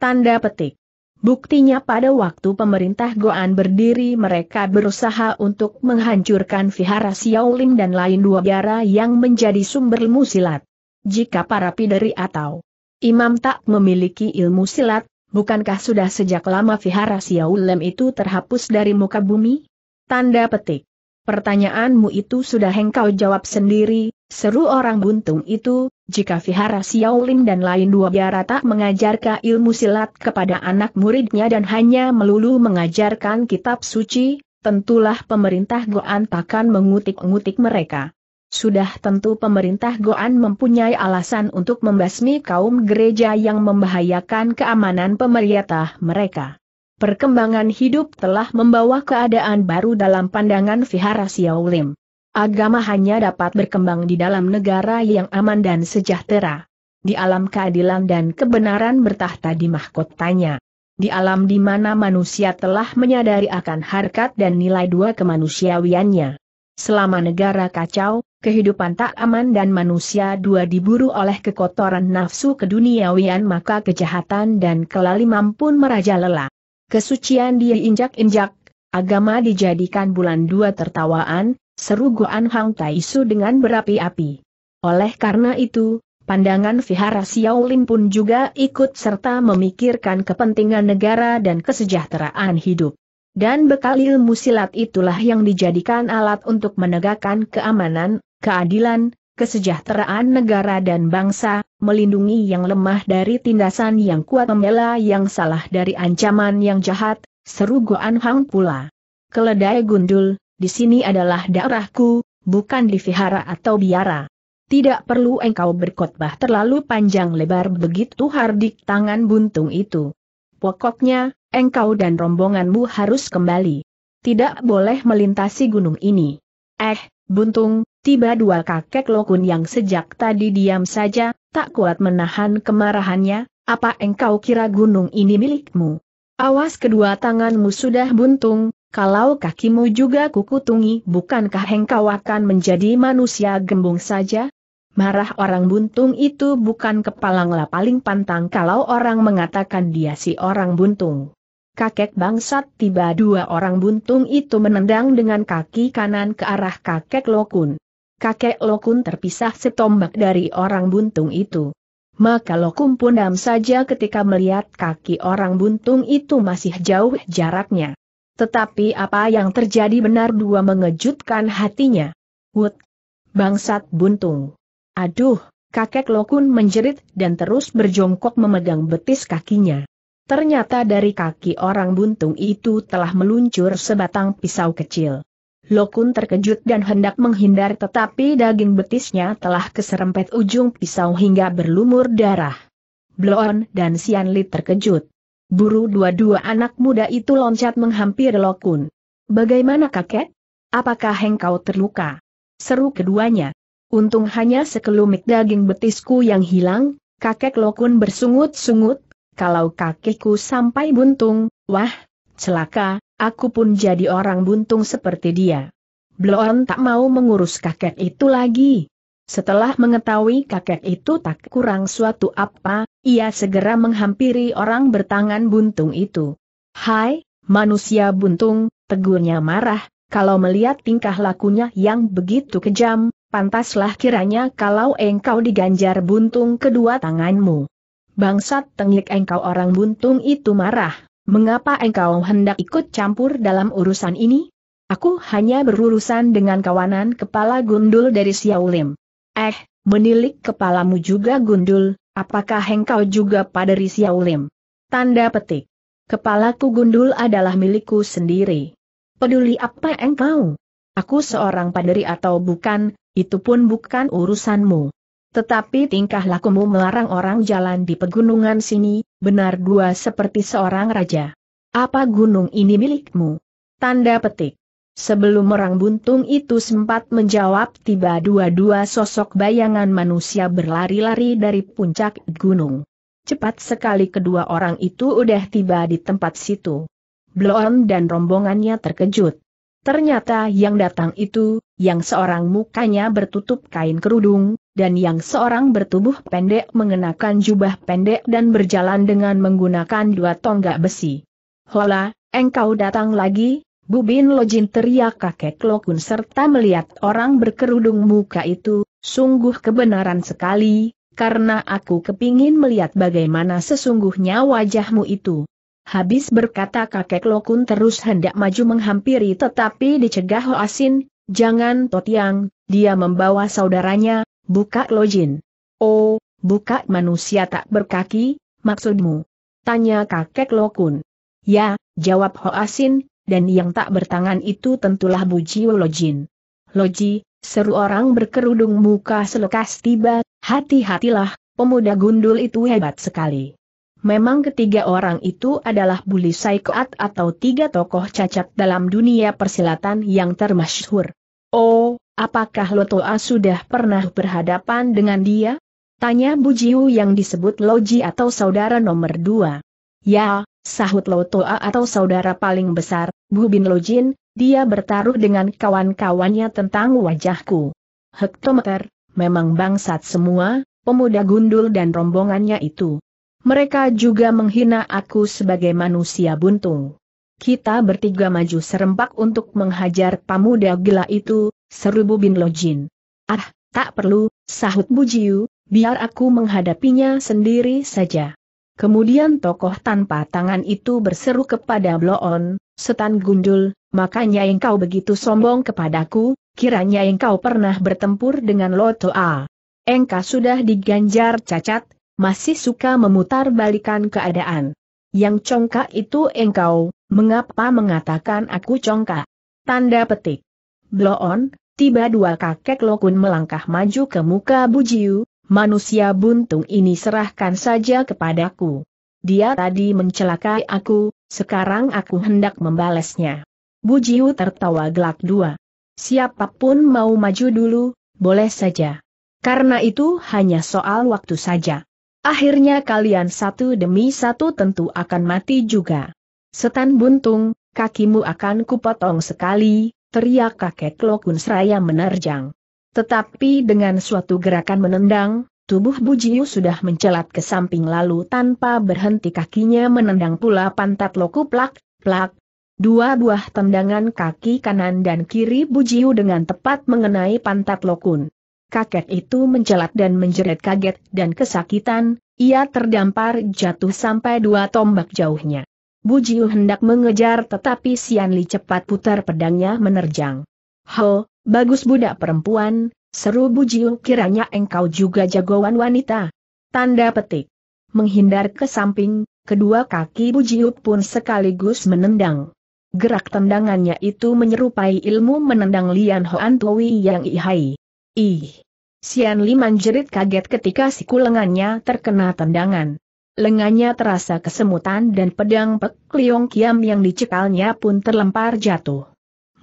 Tanda petik. Buktinya pada waktu pemerintah Goan berdiri mereka berusaha untuk menghancurkan vihara Xiaoling dan lain dua biara yang menjadi sumber ilmu silat. Jika para pideri atau imam tak memiliki ilmu silat, bukankah sudah sejak lama vihara Xiaoling itu terhapus dari muka bumi? Tanda petik. Pertanyaanmu itu sudah engkau jawab sendiri, Seru orang buntung itu, jika Vihara Xiaolin dan lain dua biara tak mengajarkan ilmu silat kepada anak muridnya dan hanya melulu mengajarkan kitab suci, tentulah pemerintah Goan takkan mengutik-ngutik mereka. Sudah tentu pemerintah Goan mempunyai alasan untuk membasmi kaum gereja yang membahayakan keamanan pemerintah mereka. Perkembangan hidup telah membawa keadaan baru dalam pandangan Vihara Xiaolin. Agama hanya dapat berkembang di dalam negara yang aman dan sejahtera. Di alam keadilan dan kebenaran bertahta di mahkotanya. Di alam di mana manusia telah menyadari akan harkat dan nilai dua kemanusiawiannya. Selama negara kacau, kehidupan tak aman dan manusia dua diburu oleh kekotoran nafsu keduniawian maka kejahatan dan kelaliman pun merajalela. Kesucian diinjak-injak, agama dijadikan bulan dua tertawaan, seru Goan Hang Su dengan berapi-api. Oleh karena itu, pandangan vihara Xiaolin pun juga ikut serta memikirkan kepentingan negara dan kesejahteraan hidup. Dan bekal ilmu silat itulah yang dijadikan alat untuk menegakkan keamanan, keadilan, kesejahteraan negara dan bangsa, melindungi yang lemah dari tindasan yang kuat membela yang salah dari ancaman yang jahat, seru Goan Hang pula. Keledai gundul, di sini adalah daerahku, bukan di vihara atau biara. Tidak perlu engkau berkotbah terlalu panjang lebar begitu hardik tangan buntung itu. Pokoknya, engkau dan rombonganmu harus kembali. Tidak boleh melintasi gunung ini. Eh, buntung, tiba dua kakek lokun yang sejak tadi diam saja, tak kuat menahan kemarahannya, apa engkau kira gunung ini milikmu? Awas kedua tanganmu sudah buntung, kalau kakimu juga kukutungi bukankah engkau akan menjadi manusia gembung saja? Marah orang buntung itu bukan kepalanglah paling pantang kalau orang mengatakan dia si orang buntung. Kakek bangsat tiba dua orang buntung itu menendang dengan kaki kanan ke arah kakek Lokun. Kakek Lokun terpisah setombak dari orang buntung itu. Maka Lokum pun dam saja ketika melihat kaki orang buntung itu masih jauh jaraknya. Tetapi apa yang terjadi benar dua mengejutkan hatinya. Wut! Bangsat buntung! Aduh, kakek Lokun menjerit dan terus berjongkok memegang betis kakinya. Ternyata dari kaki orang buntung itu telah meluncur sebatang pisau kecil. Lokun terkejut dan hendak menghindar tetapi daging betisnya telah keserempet ujung pisau hingga berlumur darah. Bloon dan Sianli terkejut. Buru dua-dua anak muda itu loncat menghampiri Lokun. Bagaimana kakek? Apakah engkau terluka? Seru keduanya. Untung hanya sekelumit daging betisku yang hilang, kakek Lokun bersungut-sungut, kalau kakekku sampai buntung, wah, celaka, aku pun jadi orang buntung seperti dia. Bloon tak mau mengurus kakek itu lagi, setelah mengetahui kakek itu tak kurang suatu apa, ia segera menghampiri orang bertangan buntung itu. Hai, manusia buntung, tegurnya marah, kalau melihat tingkah lakunya yang begitu kejam, pantaslah kiranya kalau engkau diganjar buntung kedua tanganmu. Bangsat tengik engkau orang buntung itu marah, mengapa engkau hendak ikut campur dalam urusan ini? Aku hanya berurusan dengan kawanan kepala gundul dari Siaulim. Eh, menilik kepalamu juga gundul, apakah engkau juga pada Risiau Lim? Tanda petik. Kepalaku gundul adalah milikku sendiri. Peduli apa engkau? Aku seorang paderi atau bukan, itu pun bukan urusanmu. Tetapi tingkah lakumu melarang orang jalan di pegunungan sini, benar gua seperti seorang raja. Apa gunung ini milikmu? Tanda petik. Sebelum orang buntung itu sempat menjawab tiba dua-dua sosok bayangan manusia berlari-lari dari puncak gunung. Cepat sekali kedua orang itu udah tiba di tempat situ. Blon dan rombongannya terkejut. Ternyata yang datang itu, yang seorang mukanya bertutup kain kerudung, dan yang seorang bertubuh pendek mengenakan jubah pendek dan berjalan dengan menggunakan dua tonggak besi. Hola, engkau datang lagi, Bubin Lojin teriak kakek Lokun serta melihat orang berkerudung muka itu, sungguh kebenaran sekali, karena aku kepingin melihat bagaimana sesungguhnya wajahmu itu. Habis berkata kakek Lokun terus hendak maju menghampiri tetapi dicegah Ho Asin. jangan Totiang, dia membawa saudaranya, buka Lojin. Oh, buka manusia tak berkaki, maksudmu? Tanya kakek Lokun. Ya, jawab Ho Asin dan yang tak bertangan itu tentulah Buji Lojin. Loji, seru orang berkerudung muka selekas tiba, hati-hatilah, pemuda gundul itu hebat sekali. Memang ketiga orang itu adalah Buli Saikoat atau tiga tokoh cacat dalam dunia persilatan yang termasyhur. Oh, apakah Lotoa sudah pernah berhadapan dengan dia? Tanya Bujiu yang disebut Loji atau saudara nomor dua. Ya, sahut Lo Toa atau saudara paling besar, Bu Bin Lo Jin, dia bertaruh dengan kawan-kawannya tentang wajahku. Hektometer, memang bangsat semua, pemuda gundul dan rombongannya itu. Mereka juga menghina aku sebagai manusia buntung. Kita bertiga maju serempak untuk menghajar pemuda gila itu, seru Bu Bin Lojin. Ah, tak perlu, sahut Bu Jiu, biar aku menghadapinya sendiri saja. Kemudian tokoh tanpa tangan itu berseru kepada Bloon, Setan Gundul, makanya engkau begitu sombong kepadaku, kiranya engkau pernah bertempur dengan Lotoa. Engkau sudah diganjar cacat, masih suka memutar balikan keadaan. Yang congkak itu engkau, mengapa mengatakan aku congkak? Tanda petik. Bloon, tiba dua kakek Lokun melangkah maju ke muka Bujiu, manusia buntung ini serahkan saja kepadaku. Dia tadi mencelakai aku, sekarang aku hendak membalasnya. Bujiu tertawa gelak dua. Siapapun mau maju dulu, boleh saja. Karena itu hanya soal waktu saja. Akhirnya kalian satu demi satu tentu akan mati juga. Setan buntung, kakimu akan kupotong sekali, teriak kakek Lokun Seraya menerjang. Tetapi dengan suatu gerakan menendang, tubuh Bujiu sudah mencelat ke samping lalu tanpa berhenti kakinya menendang pula pantat loku plak, plak. Dua buah tendangan kaki kanan dan kiri Bujiu dengan tepat mengenai pantat lokun. Kakek itu mencelat dan menjerit kaget dan kesakitan, ia terdampar jatuh sampai dua tombak jauhnya. Bujiu hendak mengejar tetapi Sian Li cepat putar pedangnya menerjang. Ho, Bagus budak perempuan, seru bujiu kiranya engkau juga jagoan wanita. Tanda petik. Menghindar ke samping, kedua kaki bujiu pun sekaligus menendang. Gerak tendangannya itu menyerupai ilmu menendang Lian Hoan Tui yang ihai. Ih! Sian Li menjerit kaget ketika siku lengannya terkena tendangan. Lengannya terasa kesemutan dan pedang Pek Liong Kiam yang dicekalnya pun terlempar jatuh.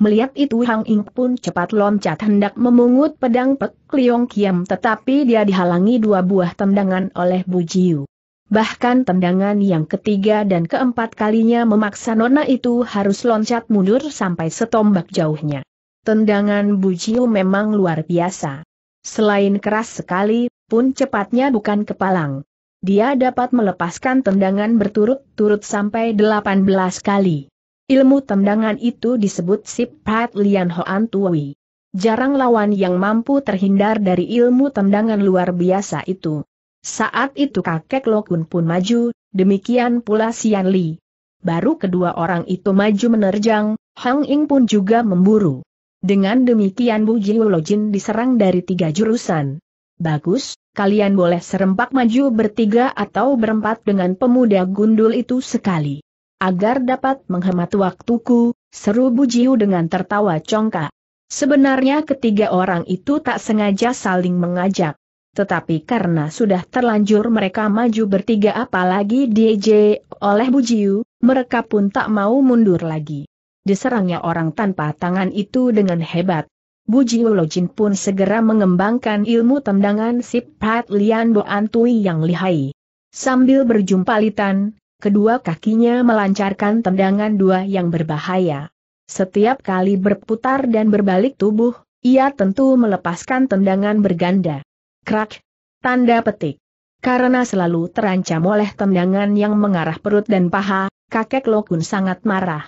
Melihat itu Hang Ing pun cepat loncat hendak memungut pedang Pek Liong Kiam tetapi dia dihalangi dua buah tendangan oleh Bu Jiu. Bahkan tendangan yang ketiga dan keempat kalinya memaksa Nona itu harus loncat mundur sampai setombak jauhnya. Tendangan Bu Jiu memang luar biasa. Selain keras sekali, pun cepatnya bukan kepalang. Dia dapat melepaskan tendangan berturut-turut sampai 18 kali. Ilmu tendangan itu disebut Sip Pat Lian Hoan Tui. Jarang lawan yang mampu terhindar dari ilmu tendangan luar biasa itu. Saat itu kakek Lokun pun maju, demikian pula Sian Li. Baru kedua orang itu maju menerjang, Hang Ing pun juga memburu. Dengan demikian Bu Jiwo Jin diserang dari tiga jurusan. Bagus, kalian boleh serempak maju bertiga atau berempat dengan pemuda gundul itu sekali agar dapat menghemat waktuku, seru Bujiu dengan tertawa congkak. Sebenarnya ketiga orang itu tak sengaja saling mengajak. Tetapi karena sudah terlanjur mereka maju bertiga apalagi DJ oleh Bujiu, mereka pun tak mau mundur lagi. Diserangnya orang tanpa tangan itu dengan hebat. Bujiu Lojin pun segera mengembangkan ilmu tendangan Sip Pat Lian Boan Antui yang lihai. Sambil berjumpa litan, kedua kakinya melancarkan tendangan dua yang berbahaya. Setiap kali berputar dan berbalik tubuh, ia tentu melepaskan tendangan berganda. Krak! Tanda petik. Karena selalu terancam oleh tendangan yang mengarah perut dan paha, kakek Lokun sangat marah.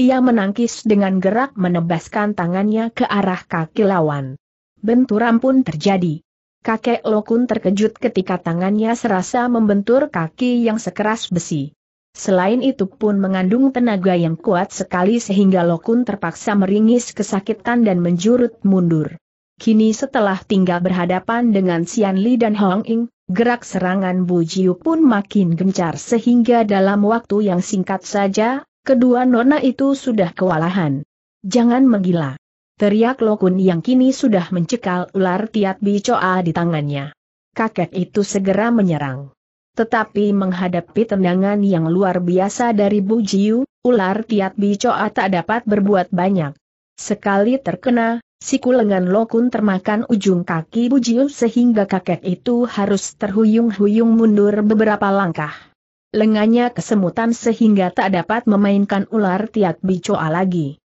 Ia menangkis dengan gerak menebaskan tangannya ke arah kaki lawan. Benturan pun terjadi. Kakek Lokun terkejut ketika tangannya serasa membentur kaki yang sekeras besi. Selain itu pun mengandung tenaga yang kuat sekali sehingga Lokun terpaksa meringis kesakitan dan menjurut mundur. Kini setelah tinggal berhadapan dengan Xian Li dan Hong Ing, gerak serangan Bu Jiu pun makin gencar sehingga dalam waktu yang singkat saja, kedua nona itu sudah kewalahan. Jangan menggila. Teriak Lokun yang kini sudah mencekal ular tiat bicoa di tangannya. Kakek itu segera menyerang. Tetapi menghadapi tendangan yang luar biasa dari Bu Jiu, ular tiat bicoa tak dapat berbuat banyak. Sekali terkena, siku lengan Lokun termakan ujung kaki Bu Jiu sehingga kakek itu harus terhuyung-huyung mundur beberapa langkah. Lengannya kesemutan sehingga tak dapat memainkan ular tiat bicoa lagi.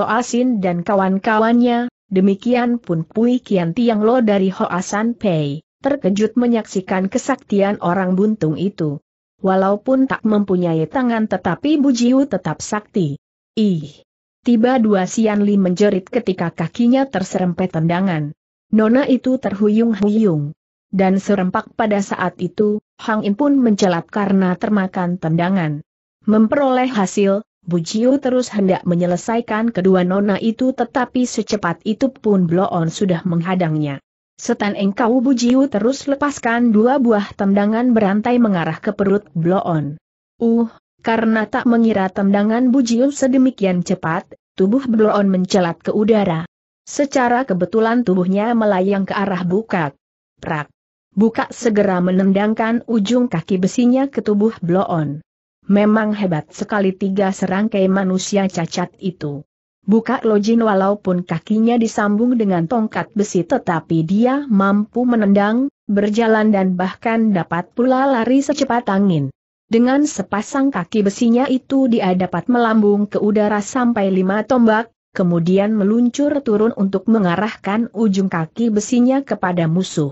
Asin dan kawan-kawannya, demikian pun Pui Kian Tiang Lo dari Hoasan Pei, terkejut menyaksikan kesaktian orang buntung itu. Walaupun tak mempunyai tangan tetapi Bujiu tetap sakti. Ih! Tiba dua Sian Li menjerit ketika kakinya terserempet tendangan. Nona itu terhuyung-huyung. Dan serempak pada saat itu, Hang In pun mencelat karena termakan tendangan. Memperoleh hasil, Bujiu terus hendak menyelesaikan kedua nona itu tetapi secepat itu pun Bloon sudah menghadangnya. Setan engkau Bujiu terus lepaskan dua buah tendangan berantai mengarah ke perut Bloon. Uh, karena tak mengira tendangan Bujiu sedemikian cepat, tubuh Bloon mencelat ke udara. Secara kebetulan tubuhnya melayang ke arah bukak. Prak. Bukak segera menendangkan ujung kaki besinya ke tubuh Bloon. Memang hebat sekali tiga serangkai manusia cacat itu. Buka lojin walaupun kakinya disambung dengan tongkat besi tetapi dia mampu menendang, berjalan dan bahkan dapat pula lari secepat angin. Dengan sepasang kaki besinya itu dia dapat melambung ke udara sampai lima tombak, kemudian meluncur turun untuk mengarahkan ujung kaki besinya kepada musuh.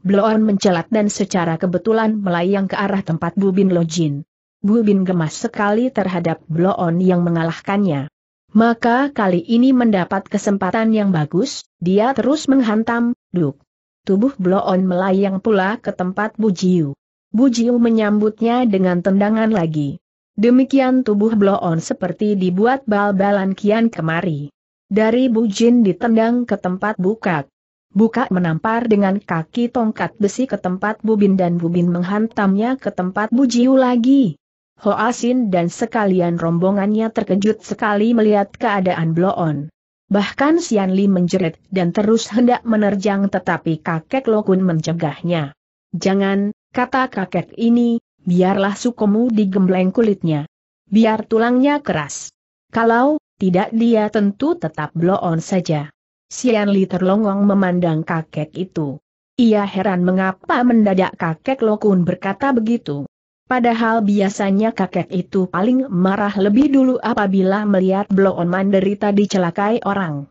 Bloon mencelat dan secara kebetulan melayang ke arah tempat Bubin Lojin. Bu Bin gemas sekali terhadap Bloon yang mengalahkannya. Maka kali ini mendapat kesempatan yang bagus, dia terus menghantam, duk. Tubuh Bloon melayang pula ke tempat Bu Jiu. Bu Jiu menyambutnya dengan tendangan lagi. Demikian tubuh Bloon seperti dibuat bal-balan kian kemari. Dari Bu Jin ditendang ke tempat Bukak. Buka menampar dengan kaki tongkat besi ke tempat Bubin dan Bubin menghantamnya ke tempat Bu Bujiu lagi. Ho Asin ah dan sekalian rombongannya terkejut sekali melihat keadaan Bloon. Bahkan Sian Li menjerit dan terus hendak menerjang tetapi kakek Lokun mencegahnya. Jangan, kata kakek ini, biarlah sukomu digembleng kulitnya. Biar tulangnya keras. Kalau, tidak dia tentu tetap bloon saja. Sian Li terlongong memandang kakek itu. Ia heran mengapa mendadak kakek Lokun berkata begitu. Padahal biasanya kakek itu paling marah lebih dulu apabila melihat Bloon menderita dicelakai orang.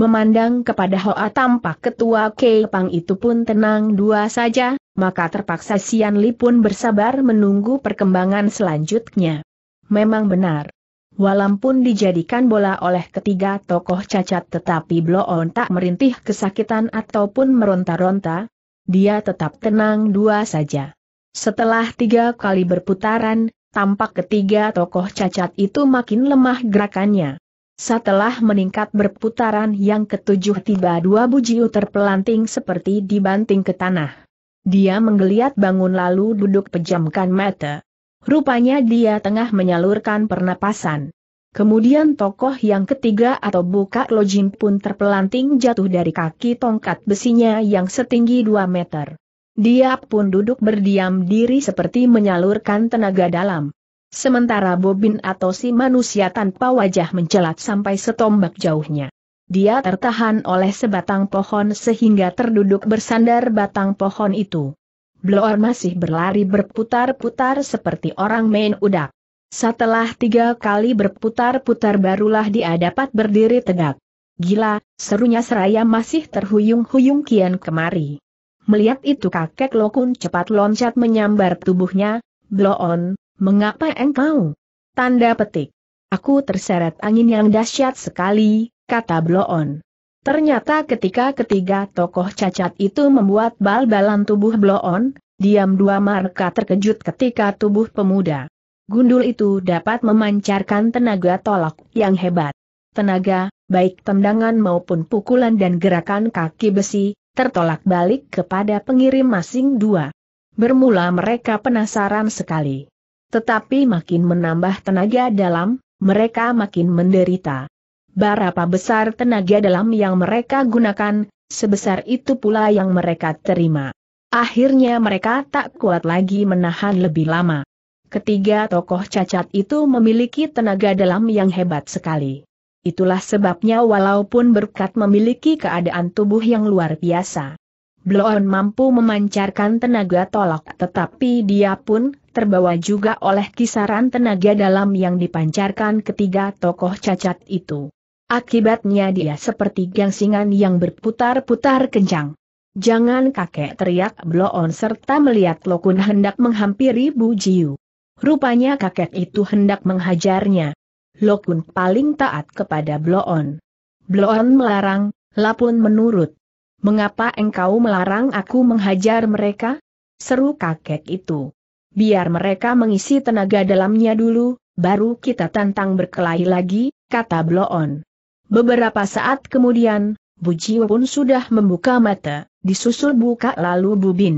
Memandang kepada Hoa tampak ketua Kepang itu pun tenang dua saja, maka terpaksa Sian Li pun bersabar menunggu perkembangan selanjutnya. Memang benar. Walaupun dijadikan bola oleh ketiga tokoh cacat tetapi Bloon tak merintih kesakitan ataupun meronta-ronta, dia tetap tenang dua saja. Setelah tiga kali berputaran, tampak ketiga tokoh cacat itu makin lemah gerakannya. Setelah meningkat berputaran yang ketujuh tiba dua bujiu terpelanting seperti dibanting ke tanah. Dia menggeliat bangun lalu duduk pejamkan mata. Rupanya dia tengah menyalurkan pernapasan. Kemudian tokoh yang ketiga atau buka lojin pun terpelanting jatuh dari kaki tongkat besinya yang setinggi 2 meter. Dia pun duduk berdiam diri seperti menyalurkan tenaga dalam. Sementara Bobin atau si manusia tanpa wajah mencelat sampai setombak jauhnya. Dia tertahan oleh sebatang pohon sehingga terduduk bersandar batang pohon itu. Bloor masih berlari berputar-putar seperti orang main udak. Setelah tiga kali berputar-putar barulah dia dapat berdiri tegak. Gila, serunya seraya masih terhuyung-huyung kian kemari. Melihat itu kakek Lokun cepat loncat menyambar tubuhnya, Bloon, mengapa engkau? Tanda petik. Aku terseret angin yang dahsyat sekali, kata Bloon. Ternyata ketika ketiga tokoh cacat itu membuat bal-balan tubuh Bloon, diam dua mereka terkejut ketika tubuh pemuda. Gundul itu dapat memancarkan tenaga tolak yang hebat. Tenaga, baik tendangan maupun pukulan dan gerakan kaki besi, tertolak balik kepada pengirim masing dua. Bermula mereka penasaran sekali. Tetapi makin menambah tenaga dalam, mereka makin menderita. Berapa besar tenaga dalam yang mereka gunakan, sebesar itu pula yang mereka terima. Akhirnya mereka tak kuat lagi menahan lebih lama. Ketiga tokoh cacat itu memiliki tenaga dalam yang hebat sekali. Itulah sebabnya walaupun berkat memiliki keadaan tubuh yang luar biasa. Bloon mampu memancarkan tenaga tolak tetapi dia pun terbawa juga oleh kisaran tenaga dalam yang dipancarkan ketiga tokoh cacat itu. Akibatnya dia seperti gangsingan yang berputar-putar kencang. Jangan kakek teriak Bloon serta melihat Lokun hendak menghampiri Bu Jiu. Rupanya kakek itu hendak menghajarnya. Lokun paling taat kepada Bloon. Bloon melarang, Lapun menurut. Mengapa engkau melarang aku menghajar mereka? Seru kakek itu. Biar mereka mengisi tenaga dalamnya dulu, baru kita tantang berkelahi lagi, kata Bloon. Beberapa saat kemudian, Bu Jiwa pun sudah membuka mata, disusul buka lalu Bubin.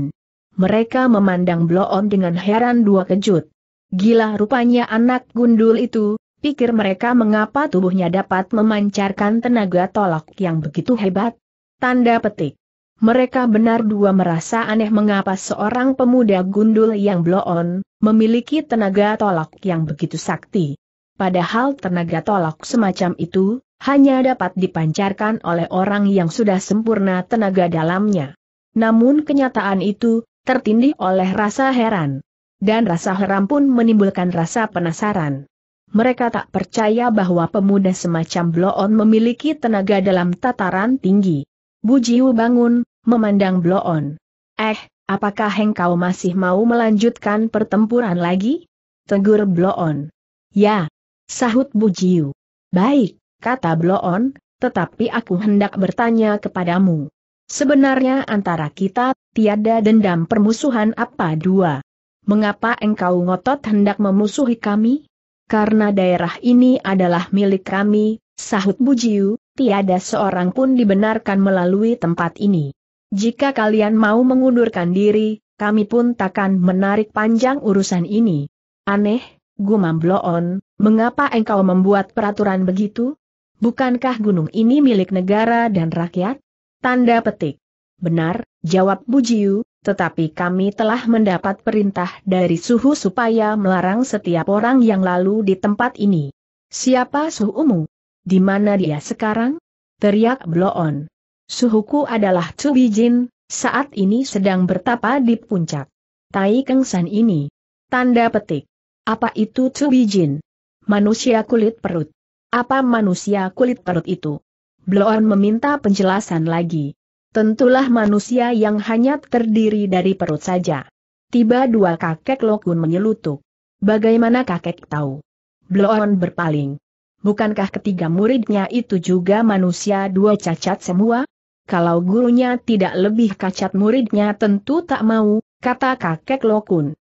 Mereka memandang Bloon dengan heran dua kejut. Gila rupanya anak gundul itu, Pikir mereka mengapa tubuhnya dapat memancarkan tenaga tolak yang begitu hebat? Tanda petik. Mereka benar dua merasa aneh mengapa seorang pemuda gundul yang bloon, memiliki tenaga tolak yang begitu sakti. Padahal tenaga tolak semacam itu, hanya dapat dipancarkan oleh orang yang sudah sempurna tenaga dalamnya. Namun kenyataan itu, tertindih oleh rasa heran. Dan rasa heran pun menimbulkan rasa penasaran. Mereka tak percaya bahwa pemuda semacam Bloon memiliki tenaga dalam tataran tinggi. Bujiu bangun, memandang Bloon. Eh, apakah engkau masih mau melanjutkan pertempuran lagi? Tegur Bloon. Ya. Sahut Bujiu. Baik, kata Bloon, tetapi aku hendak bertanya kepadamu. Sebenarnya antara kita, tiada dendam permusuhan apa dua. Mengapa engkau ngotot hendak memusuhi kami? karena daerah ini adalah milik kami, sahut Bujiu, tiada seorang pun dibenarkan melalui tempat ini. Jika kalian mau mengundurkan diri, kami pun takkan menarik panjang urusan ini. Aneh, gumam Bloon, mengapa engkau membuat peraturan begitu? Bukankah gunung ini milik negara dan rakyat? Tanda petik. Benar, jawab Bujiu, tetapi kami telah mendapat perintah dari suhu supaya melarang setiap orang yang lalu di tempat ini. Siapa suhumu? Di mana dia sekarang? Teriak Bloon. Suhuku adalah Jin, saat ini sedang bertapa di puncak. Tai Kengsan ini. Tanda petik. Apa itu Jin? Manusia kulit perut. Apa manusia kulit perut itu? Bloon meminta penjelasan lagi. Tentulah manusia yang hanya terdiri dari perut saja. Tiba dua kakek Lokun menyelutuk. Bagaimana kakek tahu? Bloon berpaling. Bukankah ketiga muridnya itu juga manusia dua cacat semua? Kalau gurunya tidak lebih cacat muridnya tentu tak mau, kata kakek Lokun.